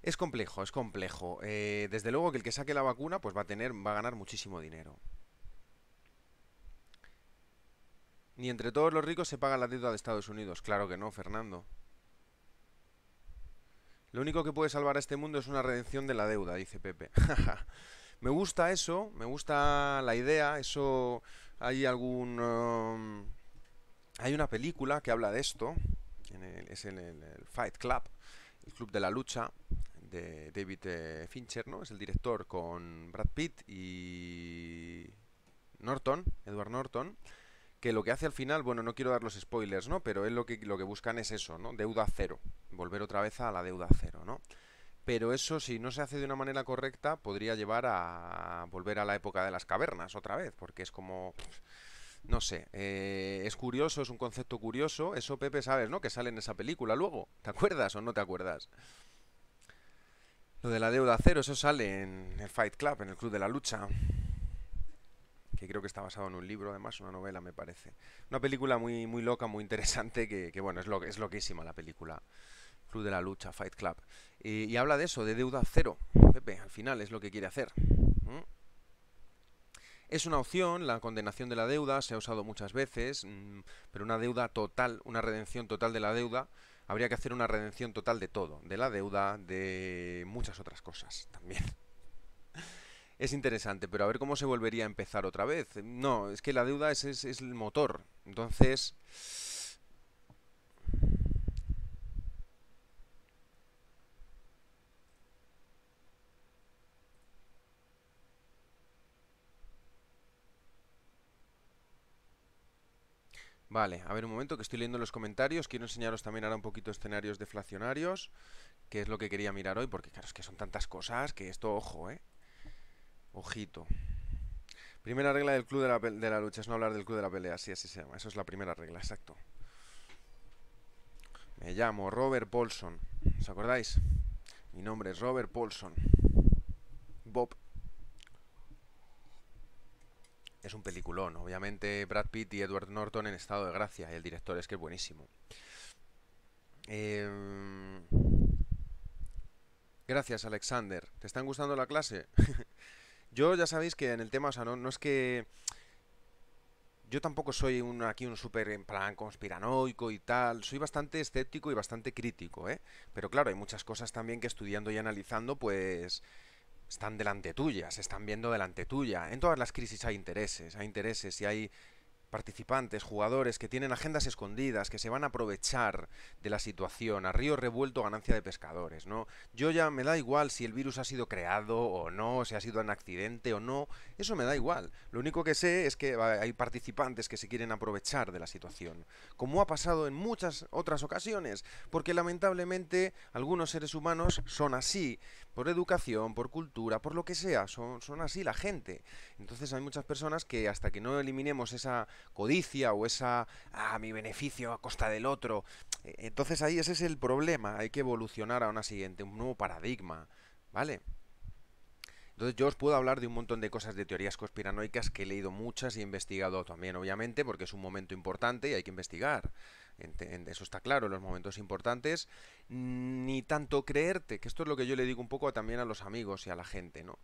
Es complejo, es complejo. Eh, desde luego que el que saque la vacuna, pues va a tener, va a ganar muchísimo dinero. Ni entre todos los ricos se paga la deuda de Estados Unidos. Claro que no, Fernando. Lo único que puede salvar a este mundo es una redención de la deuda, dice Pepe. [laughs] me gusta eso, me gusta la idea, eso hay algún... Um, hay una película que habla de esto, en el, es en el, Fight Club, el club de la lucha de David eh, Fincher, ¿no? Es el director con Brad Pitt y Norton, Edward Norton, que lo que hace al final, bueno, no quiero dar los spoilers, ¿no? Pero es lo que, lo que buscan es eso, ¿no? Deuda cero, volver otra vez a la deuda cero, ¿no? Pero eso, si no se hace de una manera correcta, podría llevar a volver a la época de las cavernas otra vez, porque es como... No sé, eh, es curioso, es un concepto curioso. Eso, Pepe, sabes, ¿no? Que sale en esa película luego. ¿Te acuerdas o no te acuerdas? Lo de la deuda cero, eso sale en el Fight Club, en el Club de la Lucha. Que creo que está basado en un libro, además, una novela, me parece. Una película muy, muy loca, muy interesante, que, bueno, es, lo, es loquísima la película. Club de la Lucha, Fight Club. Y, habla de eso, de deuda cero. Pepe, al final es lo que quiere hacer. ¿Mm? Es una opción, la condenación de la deuda se ha usado muchas veces, mm, pero una deuda total, una redención total de la deuda, habría que hacer una redención total de todo, de la deuda, de muchas otras cosas también. [laughs] Es interesante, pero a ver cómo se volvería a empezar otra vez. No, es que la deuda es, el motor. Entonces... Vale, a ver un momento que estoy leyendo los comentarios. Quiero enseñaros también ahora un poquito escenarios deflacionarios, que es lo que quería mirar hoy, porque claro, es que son tantas cosas que esto, ojo, ¿eh? Ojito. Primera regla del club de la, de la lucha es no hablar del club de la pelea, sí, así se llama. Eso es la primera regla, exacto. Me llamo Robert Paulson, ¿os acordáis? Mi nombre es Robert Paulson. Bob es un peliculón. Obviamente Brad Pitt y Edward Norton en estado de gracia. Y el director es que es buenísimo. Em, gracias, Alexander. ¿Te están gustando la clase? [laughs] Yo ya sabéis que en el tema, o sea, no, es que... Yo tampoco soy un, aquí un súper en plan conspiranoico y tal. Soy bastante escéptico y bastante crítico, ¿eh? Pero claro, hay muchas cosas también que estudiando y analizando, pues están delante tuya, se están viendo delante tuya. En todas las crisis hay intereses, hay intereses y hay participantes, jugadores que tienen agendas escondidas, que se van a aprovechar de la situación, a río revuelto ganancia de pescadores, ¿no? Yo ya me da igual si el virus ha sido creado o no, si ha sido un accidente o no, eso me da igual. Lo único que sé es que hay participantes que se quieren aprovechar de la situación, como ha pasado en muchas otras ocasiones, porque lamentablemente algunos seres humanos son así por educación, por cultura, por lo que sea, son, son así la gente. Entonces hay muchas personas que hasta que no eliminemos esa codicia o esa, ah, mi beneficio a costa del otro, eh, entonces ahí ese es el problema, hay que evolucionar a una siguiente, un nuevo paradigma, ¿vale? Entonces yo os puedo hablar de un montón de cosas de teorías conspiranoicas que he leído muchas y he investigado también, obviamente, porque es un momento importante y hay que investigar eso está claro en los momentos importantes, ni tanto creerte, que esto es lo que yo le digo un poco también a los amigos y a la gente, ¿no?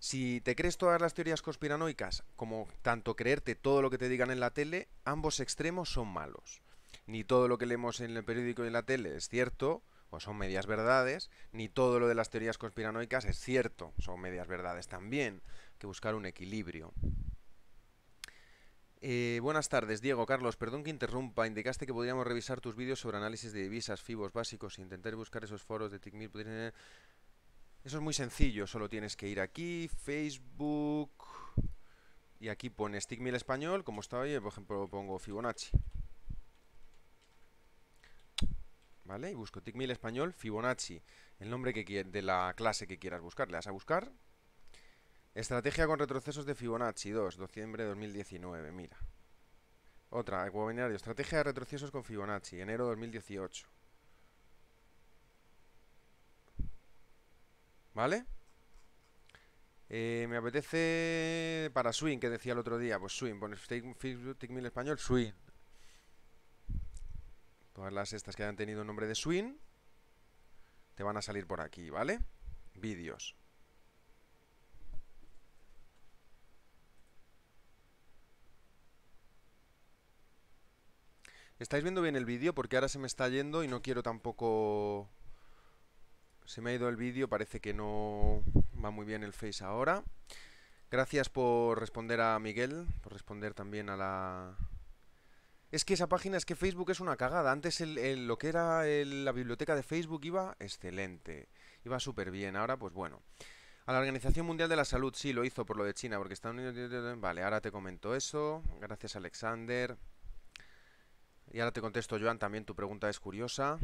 Si te crees todas las teorías conspiranoicas, como tanto creerte todo lo que te digan en la tele, ambos extremos son malos. Ni todo lo que leemos en el periódico y en la tele es cierto, o son medias verdades, ni todo lo de las teorías conspiranoicas es cierto, son medias verdades también, que buscar un equilibrio. Eh, buenas tardes, Diego. Carlos, perdón que interrumpa. Indicaste que podríamos revisar tus vídeos sobre análisis de divisas, FIBOS básicos, e intentar buscar esos foros de Tickmill, Eso es muy sencillo, solo tienes que ir aquí, Facebook, y aquí pones Tickmill español, como está hoy, por ejemplo pongo Fibonacci. ¿Vale? Y busco Tickmill español, Fibonacci, el nombre que de la clase que quieras buscar. Le vas a buscar Estrategia con retrocesos de Fibonacci 2, diciembre de 2019, mira. Otra, Ecuabinario, estrategia de retrocesos con Fibonacci, enero de 2018. ¿Vale? Eh, me apetece para Swing, que decía el otro día. Pues Swing, pones Fibonacci en español, Swing. Todas las estas que hayan tenido nombre de Swing te van a salir por aquí, ¿vale? Vídeos. ¿Estáis viendo bien el vídeo? Porque ahora se me está yendo y no quiero tampoco... Se me ha ido el vídeo, parece que no va muy bien el Face ahora. Gracias por responder a Miguel, por responder también a la... Es que esa página, es que Facebook es una cagada. Antes el, lo que era la biblioteca de Facebook iba excelente, iba súper bien. Ahora, pues bueno. A la Organización Mundial de la Salud, sí, lo hizo por lo de China, porque Estados Unidos... Vale, ahora te comento eso. Gracias, Alexander. Y ahora te contesto, Joan, también tu pregunta es curiosa.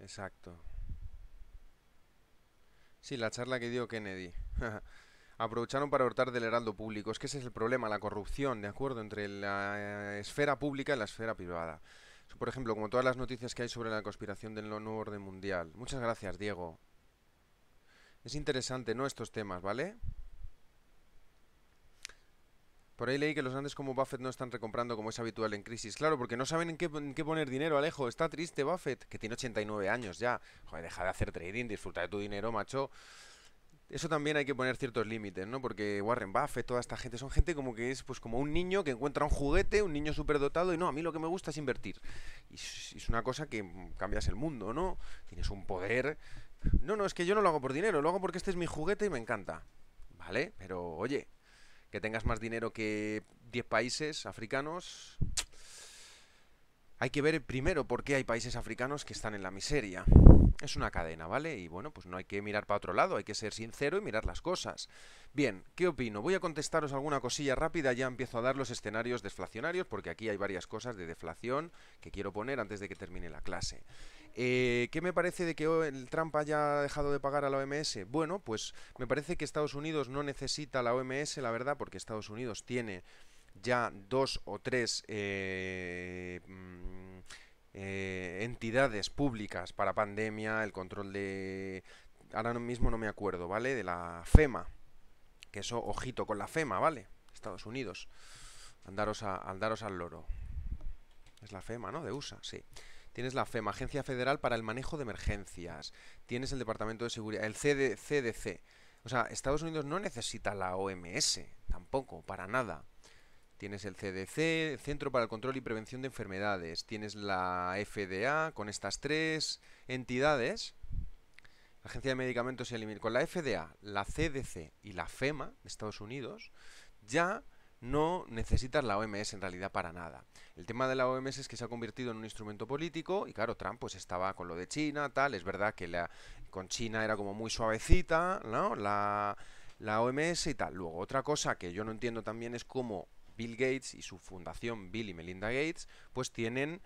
Exacto. Sí, la charla que dio Kennedy. [laughs] Aprovecharon para hurtar del heraldo público. Es que ese es el problema, la corrupción, ¿de acuerdo? Entre la eh, esfera pública y la esfera privada. Por ejemplo, como todas las noticias que hay sobre la conspiración del nuevo orden mundial. Muchas gracias, Diego. Es interesante, ¿no? Estos temas, ¿vale? Por ahí leí que los grandes como Buffett no están recomprando como es habitual en crisis. Claro, porque no saben en qué, en qué poner dinero, Alejo. Está triste Buffett, que tiene 89 años ya. Joder, deja de hacer trading, disfruta de tu dinero, macho eso también hay que poner ciertos límites, ¿no? Porque Warren Buffett, toda esta gente, son gente como que es pues como un niño que encuentra un juguete, un niño superdotado, y no, a mí lo que me gusta es invertir. Y es una cosa que mm, cambias el mundo, ¿no? Tienes un poder. No, no, es que yo no lo hago por dinero, lo hago porque este es mi juguete y me encanta. ¿Vale? Pero oye, que tengas más dinero que 10 países africanos, hay que ver primero por qué hay países africanos que están en la miseria. Es una cadena, ¿vale? Y bueno, pues no hay que mirar para otro lado, hay que ser sincero y mirar las cosas. Bien, ¿qué opino? Voy a contestaros alguna cosilla rápida, ya empiezo a dar los escenarios deflacionarios, porque aquí hay varias cosas de deflación que quiero poner antes de que termine la clase. Eh, ¿Qué me parece de que el Trump haya dejado de pagar a la OMS? Bueno, pues me parece que Estados Unidos no necesita la OMS, la verdad, porque Estados Unidos tiene ya dos o tres eh, mm, eh, entidades públicas para pandemia, el control de... Ahora mismo no me acuerdo, ¿vale? De la FEMA. Que eso, ojito con la FEMA, ¿vale? Estados Unidos. Andaros, a, andaros al loro. Es la FEMA, ¿no? De USA, sí. Tienes la FEMA, Agencia Federal para el Manejo de Emergencias. Tienes el Departamento de Seguridad, el CDC. O sea, Estados Unidos no necesita la OMS, tampoco, para nada. Tienes el CDC, Centro para el Control y Prevención de Enfermedades. Tienes la FDA con estas tres entidades. La Agencia de Medicamentos y Alimentos. Con la FDA, la CDC y la FEMA de Estados Unidos, ya no necesitas la OMS en realidad para nada. El tema de la OMS es que se ha convertido en un instrumento político y claro, Trump pues estaba con lo de China, tal, es verdad que la, con China era como muy suavecita, ¿no? La, la OMS y tal. Luego, otra cosa que yo no entiendo también es cómo Bill Gates y su fundación Bill y Melinda Gates, pues tienen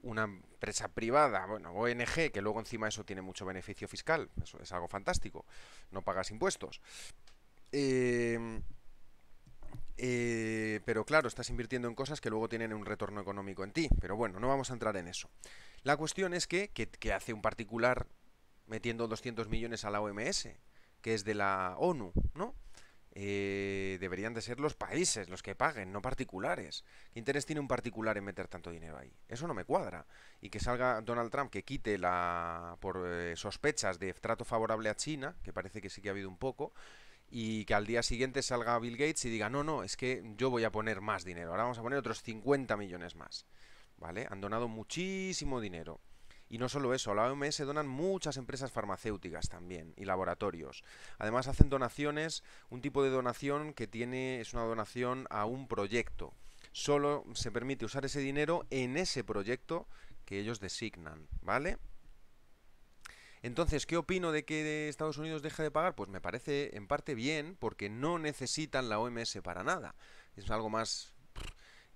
una empresa privada, bueno, ONG, que luego encima eso tiene mucho beneficio fiscal, eso es algo fantástico, no pagas impuestos. Eh, eh, pero claro, estás invirtiendo en cosas que luego tienen un retorno económico en ti, pero bueno, no vamos a entrar en eso. La cuestión es que, que, que hace un particular metiendo 200 millones a la OMS, que es de la ONU, ¿no? Eh, deberían de ser los países los que paguen, no particulares. ¿Qué interés tiene un particular en meter tanto dinero ahí? Eso no me cuadra. Y que salga Donald Trump que quite la por eh, sospechas de trato favorable a China, que parece que sí que ha habido un poco, y que al día siguiente salga Bill Gates y diga, no, no, es que yo voy a poner más dinero, ahora vamos a poner otros 50 millones más. ¿Vale? Han donado muchísimo dinero. Y no solo eso, a la OMS donan muchas empresas farmacéuticas también y laboratorios. Además hacen donaciones, un tipo de donación que tiene es una donación a un proyecto. Solo se permite usar ese dinero en ese proyecto que ellos designan, ¿vale? Entonces, ¿qué opino de que Estados Unidos deje de pagar? Pues me parece en parte bien porque no necesitan la OMS para nada. Es algo más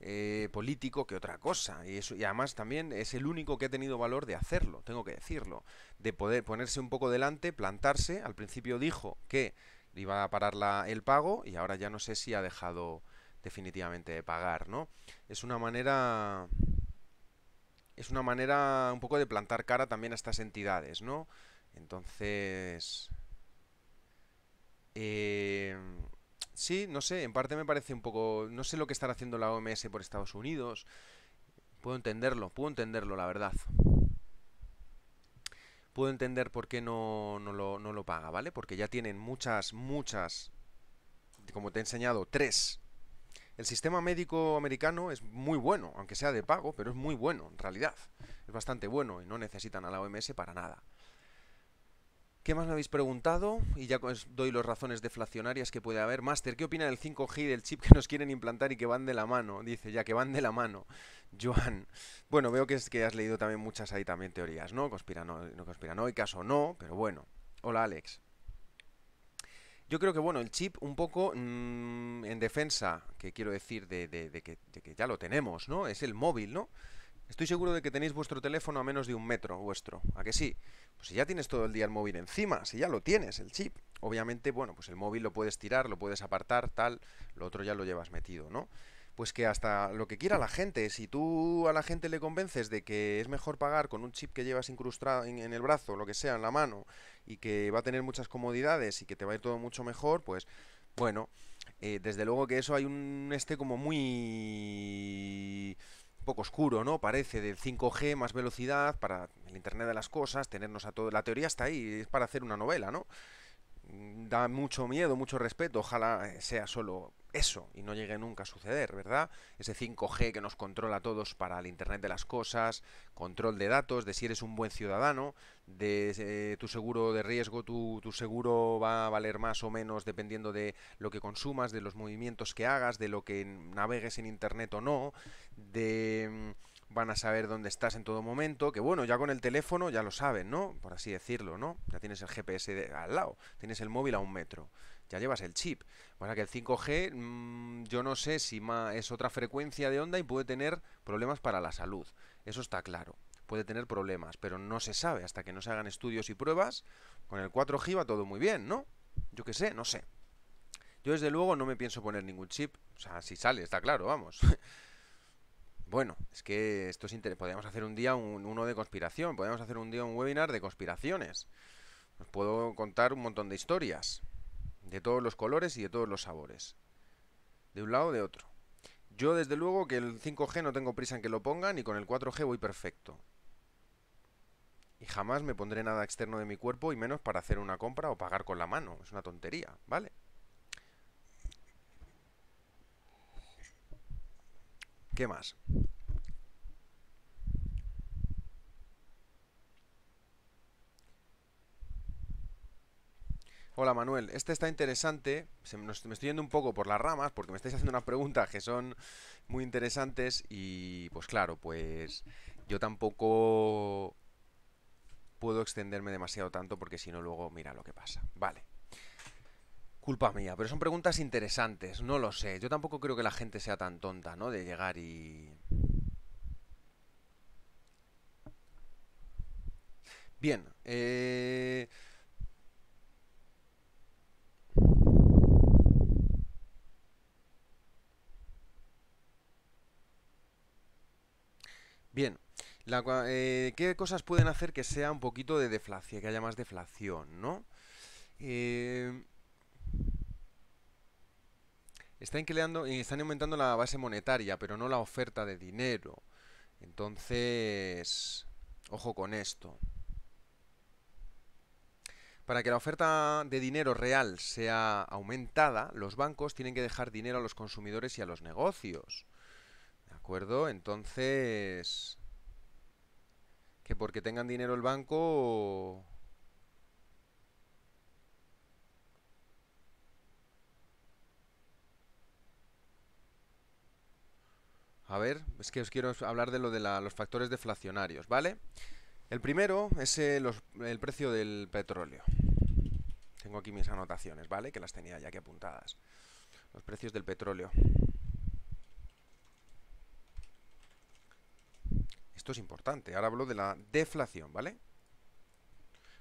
eh, político que otra cosa. Y, eso, además también es el único que ha tenido valor de hacerlo, tengo que decirlo. De poder ponerse un poco delante, plantarse. Al principio dijo que iba a parar el pago y ahora ya no sé si ha dejado definitivamente de pagar, ¿no? Es una manera... Es una manera un poco de plantar cara también a estas entidades, ¿no? Entonces... Eh, Sí, no sé, en parte me parece un poco... No sé lo que estará haciendo la OMS por Estados Unidos. Puedo entenderlo, puedo entenderlo, la verdad. Puedo entender por qué no, no lo paga, ¿vale? Porque ya tienen muchas, muchas... Como te he enseñado, tres. El sistema médico americano es muy bueno, aunque sea de pago, pero es muy bueno, en realidad. Es bastante bueno y no necesitan a la OMS para nada. ¿Qué más me habéis preguntado? Y ya os doy las razones deflacionarias que puede haber. Master, ¿qué opina del 5G y del chip que nos quieren implantar y que van de la mano? Dice, ya que van de la mano. Joan, bueno, veo que, es que has leído también muchas ahí también teorías, ¿no? Conspirano conspiranoicas o no, pero bueno. Hola, Alex. Yo creo que, bueno, el chip un poco mm, en defensa, que quiero decir, de, de, que, ya lo tenemos, ¿no? Es el móvil, ¿no? Estoy seguro de que tenéis vuestro teléfono a menos de un metro vuestro. ¿A que sí? Pues si ya tienes todo el día el móvil encima, si ya lo tienes, el chip. Obviamente, bueno, pues el móvil lo puedes tirar, lo puedes apartar, tal, lo otro ya lo llevas metido, ¿no? Pues que hasta lo que quiera la gente, si tú a la gente le convences de que es mejor pagar con un chip que llevas incrustado en el brazo, lo que sea, en la mano, y que va a tener muchas comodidades y que te va a ir todo mucho mejor, pues bueno, eh, desde luego que eso hay un este como muy poco oscuro, ¿no? Parece del 5G, más velocidad, para el Internet de las Cosas, tenernos a todo. La teoría está ahí, es para hacer una novela, ¿no? Mm, da mucho miedo, mucho respeto, ojalá sea solo eso y no llegue nunca a suceder, ¿verdad? Ese 5G que nos controla a todos para el Internet de las Cosas, control de datos, de si eres un buen ciudadano, de eh, tu seguro de riesgo, tu, seguro va a valer más o menos dependiendo de lo que consumas, de los movimientos que hagas, de lo que navegues en Internet o no, de mm, van a saber dónde estás en todo momento, que bueno, ya con el teléfono ya lo saben, ¿no? Por así decirlo, ¿no? Ya tienes el GPS de, al lado, tienes el móvil a un metro ya llevas el chip. O que el 5G, mm, yo no sé si es otra frecuencia de onda y puede tener problemas para la salud. Eso está claro. Puede tener problemas, pero no se sabe hasta que no se hagan estudios y pruebas. Con el 4G va todo muy bien, ¿no? Yo qué sé, no sé. Yo desde luego no me pienso poner ningún chip. O sea, si sale, está claro, vamos. [laughs] Bueno, es que esto es interesante. Podríamos hacer un día un, uno de conspiración. Podríamos hacer un día un webinar de conspiraciones. Os puedo contar un montón de historias de todos los colores y de todos los sabores. De un lado o de otro. Yo desde luego que el 5G no tengo prisa en que lo pongan y con el 4G voy perfecto. Y jamás me pondré nada externo de mi cuerpo y menos para hacer una compra o pagar con la mano. Es una tontería, ¿vale? ¿Qué más? Hola Manuel, este está interesante, me estoy yendo un poco por las ramas porque me estáis haciendo unas preguntas que son muy interesantes y pues claro, pues yo tampoco puedo extenderme demasiado tanto porque si no luego mira lo que pasa. Vale. Culpa mía, pero son preguntas interesantes, no lo sé. Yo tampoco creo que la gente sea tan tonta, ¿no? De llegar y... Bien, eh... Bien, eh, ¿qué cosas pueden hacer que sea un poquito de deflación, que haya más deflación, no? Eh, están, eh, están aumentando la base monetaria, pero no la oferta de dinero. Entonces, ojo con esto. Para que la oferta de dinero real sea aumentada, los bancos tienen que dejar dinero a los consumidores y a los negocios. Entonces... Que porque tengan dinero el banco... A ver, es que os quiero hablar de lo de los factores deflacionarios, ¿vale? El primero es el, el precio del petróleo. Tengo aquí mis anotaciones, ¿vale? Que las tenía ya aquí apuntadas. Los precios del petróleo. es importante. Ahora hablo de la deflación, ¿vale?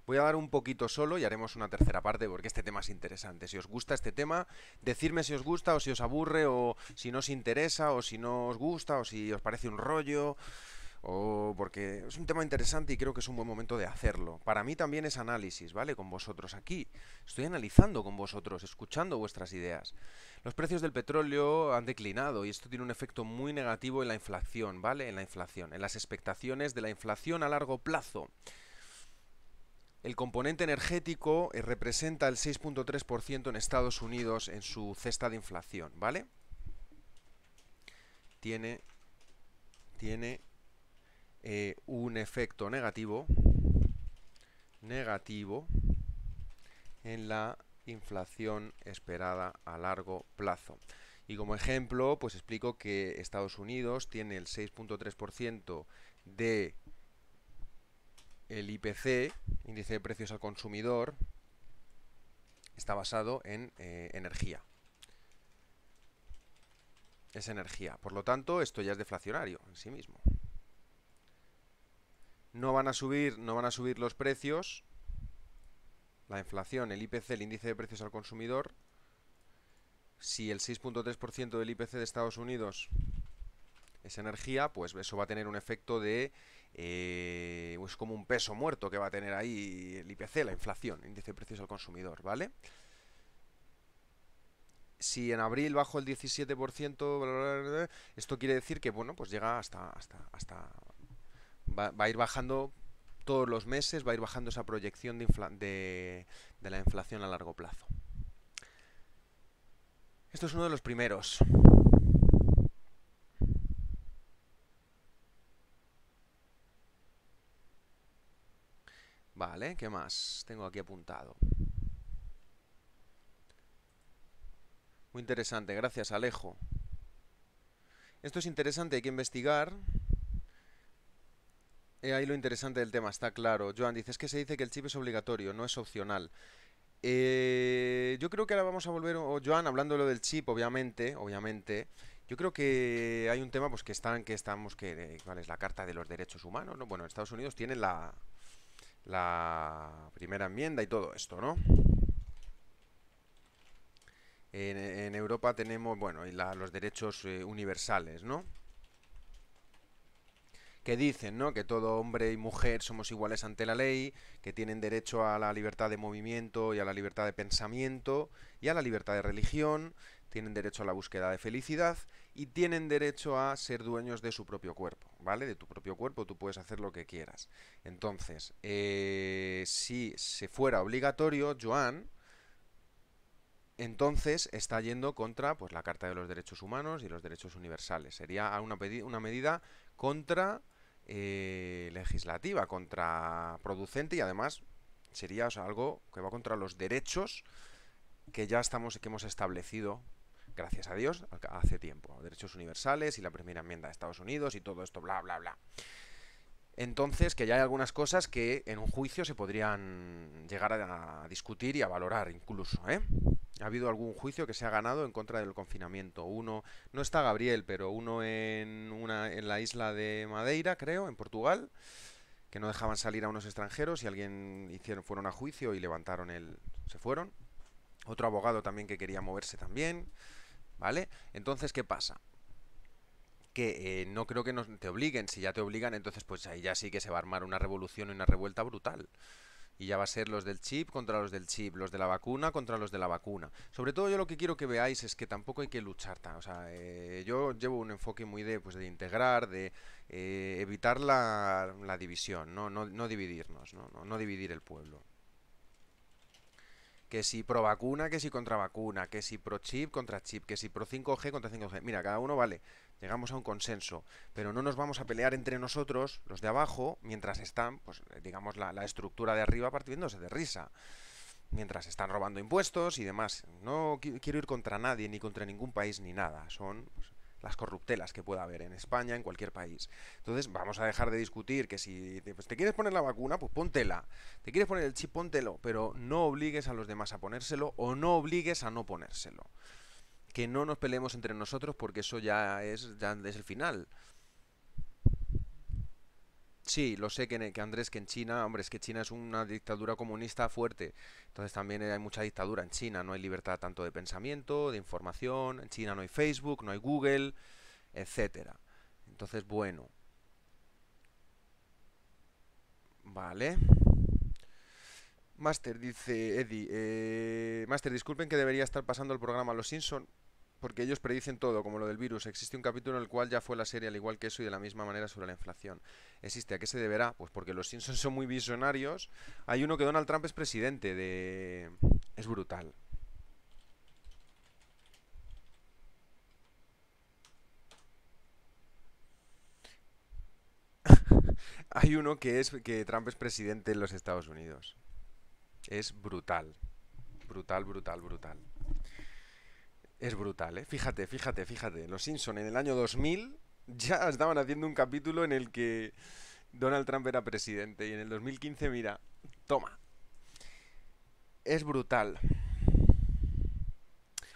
Voy a dar un poquito solo y haremos una tercera parte porque este tema es interesante. Si os gusta este tema, decirme si os gusta o si os aburre o si no os interesa o si no os gusta o si os parece un rollo o porque es un tema interesante y creo que es un buen momento de hacerlo. Para mí también es análisis, ¿vale? Con vosotros aquí. Estoy analizando con vosotros, escuchando vuestras ideas. Los precios del petróleo han declinado y esto tiene un efecto muy negativo en la inflación, ¿vale? En la inflación, en las expectaciones de la inflación a largo plazo. El componente energético eh, representa el 6.3% en Estados Unidos en su cesta de inflación, ¿vale? Tiene, tiene eh, un efecto negativo, negativo en la inflación esperada a largo plazo. Y como ejemplo, pues explico que Estados Unidos tiene el 6.3% de el IPC, índice de precios al consumidor, está basado en eh, energía. Es energía. Por lo tanto, esto ya es deflacionario en sí mismo no van a subir, no van a subir los precios, la inflación, el IPC, el índice de precios al consumidor, si el 6.3% del IPC de Estados Unidos es energía, pues eso va a tener un efecto de... Eh, es pues como un peso muerto que va a tener ahí el IPC, la inflación, índice de precios al consumidor, ¿vale? Si en abril bajo el 17%, esto quiere decir que, bueno, pues llega hasta, hasta, hasta va, a ir bajando todos los meses, va a ir bajando esa proyección de, de la inflación a largo plazo. Esto es uno de los primeros. Vale, ¿qué más tengo aquí apuntado? Muy interesante, gracias Alejo. Esto es interesante, hay que investigar eh, ahí lo interesante del tema, está claro. Joan, dices que se dice que el chip es obligatorio, no es opcional. Eh, yo creo que ahora vamos a volver, Joan, hablando lo del chip, obviamente, obviamente. Yo creo que hay un tema pues que están que estamos que eh, cuál es la Carta de los Derechos Humanos, ¿no? Bueno, Estados Unidos tiene la primera enmienda y todo esto, ¿no? En, Europa tenemos, bueno, y los derechos universales, ¿no? que dicen ¿no? que todo hombre y mujer somos iguales ante la ley, que tienen derecho a la libertad de movimiento y a la libertad de pensamiento y a la libertad de religión, tienen derecho a la búsqueda de felicidad y tienen derecho a ser dueños de su propio cuerpo, ¿vale? De tu propio cuerpo tú puedes hacer lo que quieras. Entonces, eh, si se fuera obligatorio, Joan, entonces está yendo contra pues, la Carta de los Derechos Humanos y los Derechos Universales. Sería una, una medida contra eh, legislativa, contraproducente y además sería algo que va contra los derechos que ya estamos que hemos establecido gracias a Dios hace tiempo derechos universales y la primera enmienda de Estados Unidos y todo esto bla bla bla entonces, que ya hay algunas cosas que en un juicio se podrían llegar a discutir y a valorar incluso, ¿eh? Ha habido algún juicio que se ha ganado en contra del confinamiento. Uno, no está Gabriel, pero uno en, una, en la isla de Madeira, creo, en Portugal, que no dejaban salir a unos extranjeros y alguien hicieron, fueron a juicio y levantaron el... se fueron. Otro abogado también que quería moverse también, ¿vale? Entonces, ¿qué pasa? que eh, no creo que te obliguen. Si ya te obligan, entonces pues ahí ya sí que se va a armar una revolución y una revuelta brutal. Y ya va a ser los del chip contra los del chip, los de la vacuna contra los de la vacuna. Sobre todo yo lo que quiero que veáis es que tampoco hay que luchar. O sea, eh, yo llevo un enfoque muy de, pues, de integrar, de eh, evitar la, división, ¿no? No, no, dividirnos, ¿no? No, no dividir el pueblo que si pro vacuna, que si contra vacuna, que si pro chip contra chip, que si pro 5G contra 5G. Mira, cada uno vale, llegamos a un consenso, pero no nos vamos a pelear entre nosotros, los de abajo, mientras están, pues eh, digamos, la, estructura de arriba partiéndose de risa, mientras están robando impuestos y demás. No quiero ir contra nadie, ni contra ningún país, ni nada. Son pues, las corruptelas que pueda haber en España, en cualquier país. Entonces, vamos a dejar de discutir que si te, pues, te quieres poner la vacuna, pues póntela. Te quieres poner el chip, póntelo, pero no obligues a los demás a ponérselo o no obligues a no ponérselo que no nos peleemos entre nosotros porque eso ya es, ya es el final. Sí, lo sé que, que Andrés, que en China, hombre, es que China es una dictadura comunista fuerte. Entonces también hay mucha dictadura en China. No hay libertad tanto de pensamiento, de información. En China no hay Facebook, no hay Google, etcétera. Entonces, bueno. Vale. Master, dice Eddie. Eh, Master, disculpen que debería estar pasando el programa Los Simpson, porque ellos predicen todo, como lo del virus. Existe un capítulo en el cual ya fue la serie al igual que eso y de la misma manera sobre la inflación. ¿Existe? ¿A qué se deberá? Pues porque los Simpson son muy visionarios. Hay uno que Donald Trump es presidente de... Es brutal. [laughs] Hay uno que es que Trump es presidente en los Estados Unidos es brutal. Brutal, brutal, brutal. Es brutal, ¿eh? Fíjate, fíjate, fíjate. Los Simpson en el año 2000 ya estaban haciendo un capítulo en el que Donald Trump era presidente y en el 2015, mira, toma. Es brutal.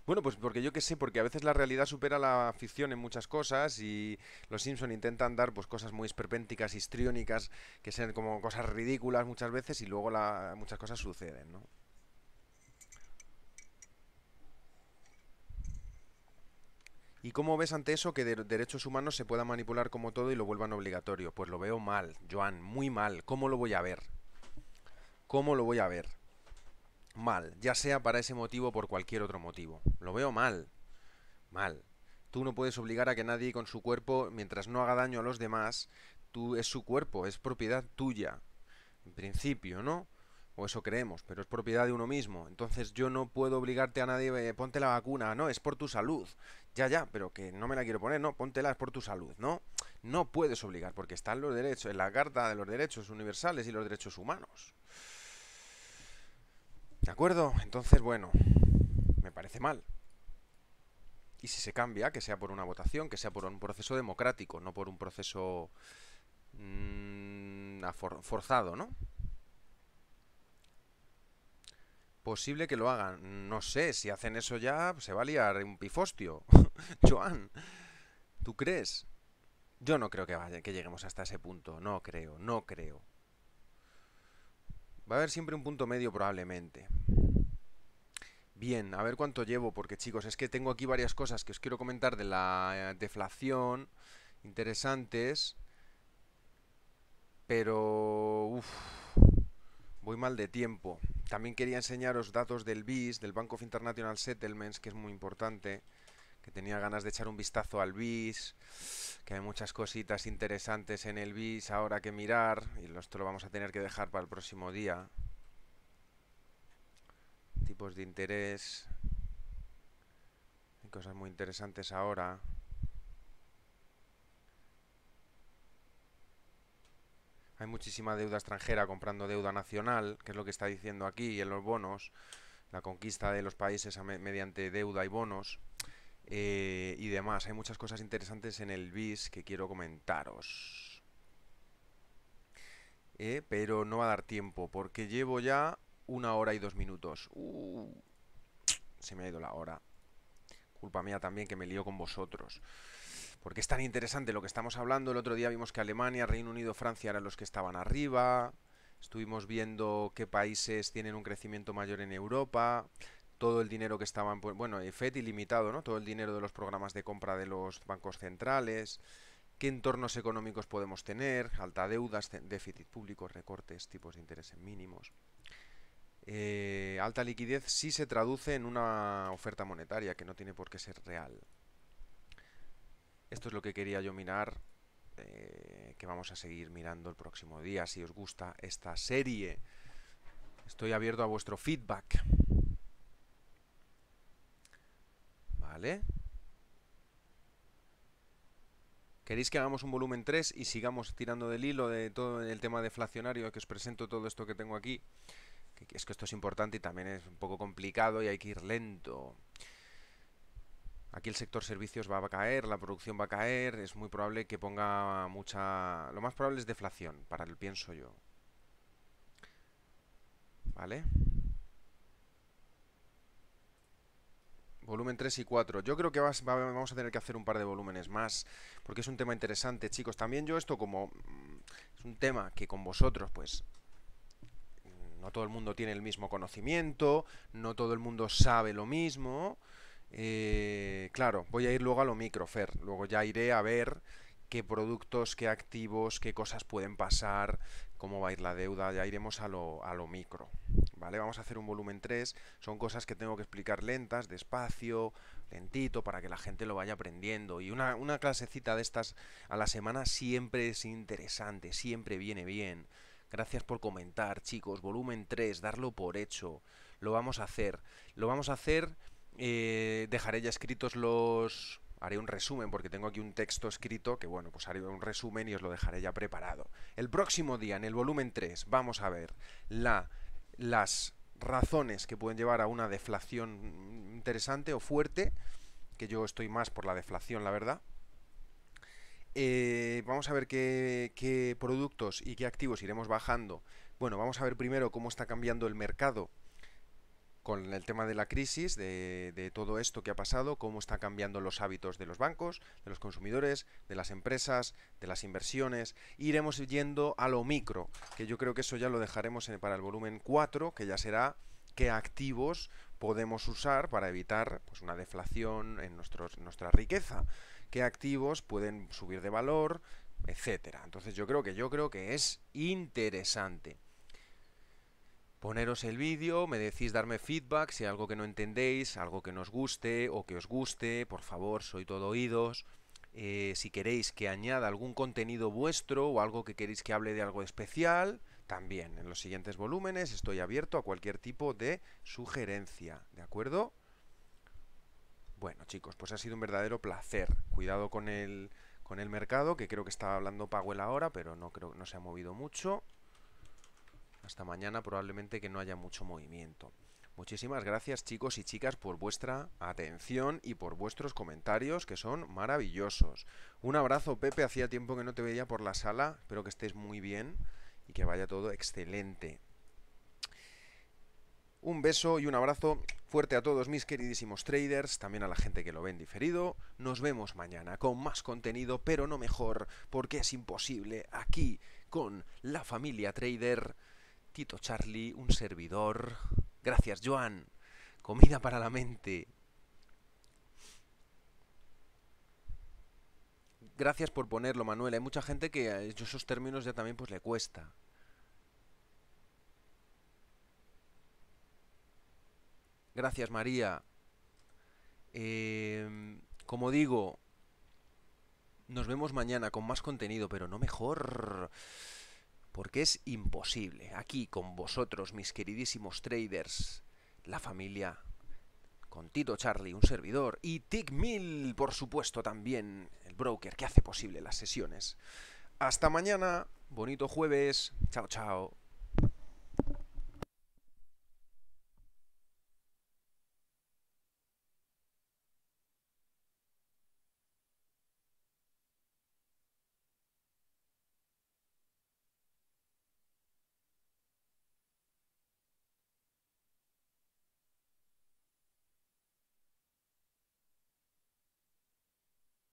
Bueno, pues porque yo qué sé, porque a veces la realidad supera la ficción en muchas cosas y los Simpson intentan dar pues cosas muy esperpénticas, histriónicas, que sean como cosas ridículas muchas veces y luego muchas cosas suceden, ¿no? ¿Y cómo ves ante eso que derechos humanos se pueda manipular como todo y lo vuelvan obligatorio? Pues lo veo mal, Joan, muy mal. ¿Cómo lo voy a ver? ¿Cómo lo voy a ver? mal, ya sea para ese motivo o por cualquier otro motivo. Lo veo mal. Mal. Tú no puedes obligar a que nadie con su cuerpo, mientras no haga daño a los demás, tú es su cuerpo, es propiedad tuya. En principio, ¿no? O eso creemos, pero es propiedad de uno mismo. Entonces yo no puedo obligarte a nadie, eh, ponte la vacuna, no, es por tu salud. Ya, ya, pero que no me la quiero poner, no, póntela, es por tu salud, ¿no? No puedes obligar, porque están los derechos, en la Carta de los Derechos Universales y los Derechos Humanos. ¿De acuerdo? Entonces, bueno, me parece mal. Y si se cambia, que sea por una votación, que sea por un proceso democrático, no por un proceso mm, forzado, ¿no? Posible que lo hagan. No sé, si hacen eso ya, se va a liar un pifostio. [laughs] Joan, ¿tú crees? Yo no creo que, vaya, que lleguemos hasta ese punto. No creo, no creo. Va a haber siempre un punto medio probablemente. Bien, a ver cuánto llevo, porque chicos, es que tengo aquí varias cosas que os quiero comentar de la deflación, interesantes, pero... voy mal de tiempo. También quería enseñaros datos del BIS, del Bank of International Settlements, que es muy importante, que tenía ganas de echar un vistazo al BIS que hay muchas cositas interesantes en el BIS ahora que mirar y esto lo vamos a tener que dejar para el próximo día. Tipos de interés. Hay cosas muy interesantes ahora. Hay muchísima deuda extranjera comprando deuda nacional, que es lo que está diciendo aquí, en los bonos, la conquista de los países mediante deuda y bonos. Eh, y demás. Hay muchas cosas interesantes en el BIS que quiero comentaros. Eh, pero no va a dar tiempo porque llevo ya una hora y dos minutos. Uh, se me ha ido la hora. Culpa mía también que me lío con vosotros. Porque es tan interesante lo que estamos hablando. El otro día vimos que Alemania, Reino Unido, Francia eran los que estaban arriba. Estuvimos viendo qué países tienen un crecimiento mayor en Europa todo el dinero que estaban, pues, bueno, eh, FED ilimitado, ¿no? Todo el dinero de los programas de compra de los bancos centrales, qué entornos económicos podemos tener, alta deuda, este, déficit público, recortes, tipos de interés mínimos. Eh, alta liquidez sí se traduce en una oferta monetaria que no tiene por qué ser real. Esto es lo que quería yo mirar, eh, que vamos a seguir mirando el próximo día, si os gusta esta serie. Estoy abierto a vuestro feedback. Vale. ¿Queréis que hagamos un volumen 3 y sigamos tirando del hilo de todo el tema deflacionario que os presento todo esto que tengo aquí? es que esto es importante y también es un poco complicado y hay que ir lento. Aquí el sector servicios va a caer, la producción va a caer, es muy probable que ponga mucha... Lo más probable es deflación, para el pienso yo. ¿Vale? Volumen 3 y 4. Yo creo que vamos a tener que hacer un par de volúmenes más, porque es un tema interesante, chicos. También yo esto como mm, es un tema que con vosotros, pues, no todo el mundo tiene el mismo conocimiento, no todo el mundo sabe lo mismo. Eh, claro, voy a ir luego a lo micro, Luego ya iré a ver qué productos, qué activos, qué cosas pueden pasar, cómo va a ir la deuda, ya iremos a lo, micro. ¿Vale? Vamos a hacer un volumen 3, son cosas que tengo que explicar lentas, despacio, lentito, para que la gente lo vaya aprendiendo. Y una, clasecita de estas a la semana siempre es interesante, siempre viene bien. Gracias por comentar, chicos. Volumen 3, darlo por hecho. Lo vamos a hacer. Lo vamos a hacer. Eh, dejaré ya escritos los, haré un resumen porque tengo aquí un texto escrito que, bueno, pues haré un resumen y os lo dejaré ya preparado. El próximo día, en el volumen 3, vamos a ver la, las razones que pueden llevar a una deflación interesante o fuerte, que yo estoy más por la deflación, la verdad. Eh, vamos a ver qué, qué productos y qué activos iremos bajando. Bueno, vamos a ver primero cómo está cambiando el mercado con el tema de la crisis, de, todo esto que ha pasado, cómo está cambiando los hábitos de los bancos, de los consumidores, de las empresas, de las inversiones. Iremos yendo a lo micro, que yo creo que eso ya lo dejaremos para el volumen 4, que ya será qué activos podemos usar para evitar pues, una deflación en, nuestra riqueza, qué activos pueden subir de valor, etcétera. Entonces yo creo que yo creo que es interesante poneros el vídeo, me decís darme feedback si algo que no entendéis, algo que nos guste o que os guste, por favor, soy todo oídos. Eh, si queréis que añada algún contenido vuestro o algo que queréis que hable de algo especial, también en los siguientes volúmenes estoy abierto a cualquier tipo de sugerencia, ¿de acuerdo? Bueno chicos, pues ha sido un verdadero placer. Cuidado con el, mercado, que creo que estaba hablando Powell ahora, pero no, creo, no se ha movido mucho. Hasta mañana probablemente que no haya mucho movimiento. Muchísimas gracias chicos y chicas por vuestra atención y por vuestros comentarios que son maravillosos. Un abrazo Pepe, hacía tiempo que no te veía por la sala, espero que estés muy bien y que vaya todo excelente. Un beso y un abrazo fuerte a todos mis queridísimos traders, también a la gente que lo ven diferido. Nos vemos mañana con más contenido, pero no mejor, porque es imposible aquí con la familia trader. Tito Charlie, un servidor. Gracias, Joan. Comida para la mente. Gracias por ponerlo, Manuel. Hay mucha gente que esos términos ya también pues le cuesta. Gracias, María. Eh, como digo, nos vemos mañana con más contenido, pero no mejor porque es imposible. Aquí con vosotros, mis queridísimos traders, la familia, con Tito Charlie, un servidor, y Tickmill, por supuesto, también, el broker que hace posible las sesiones. Hasta mañana, bonito jueves, chao chao.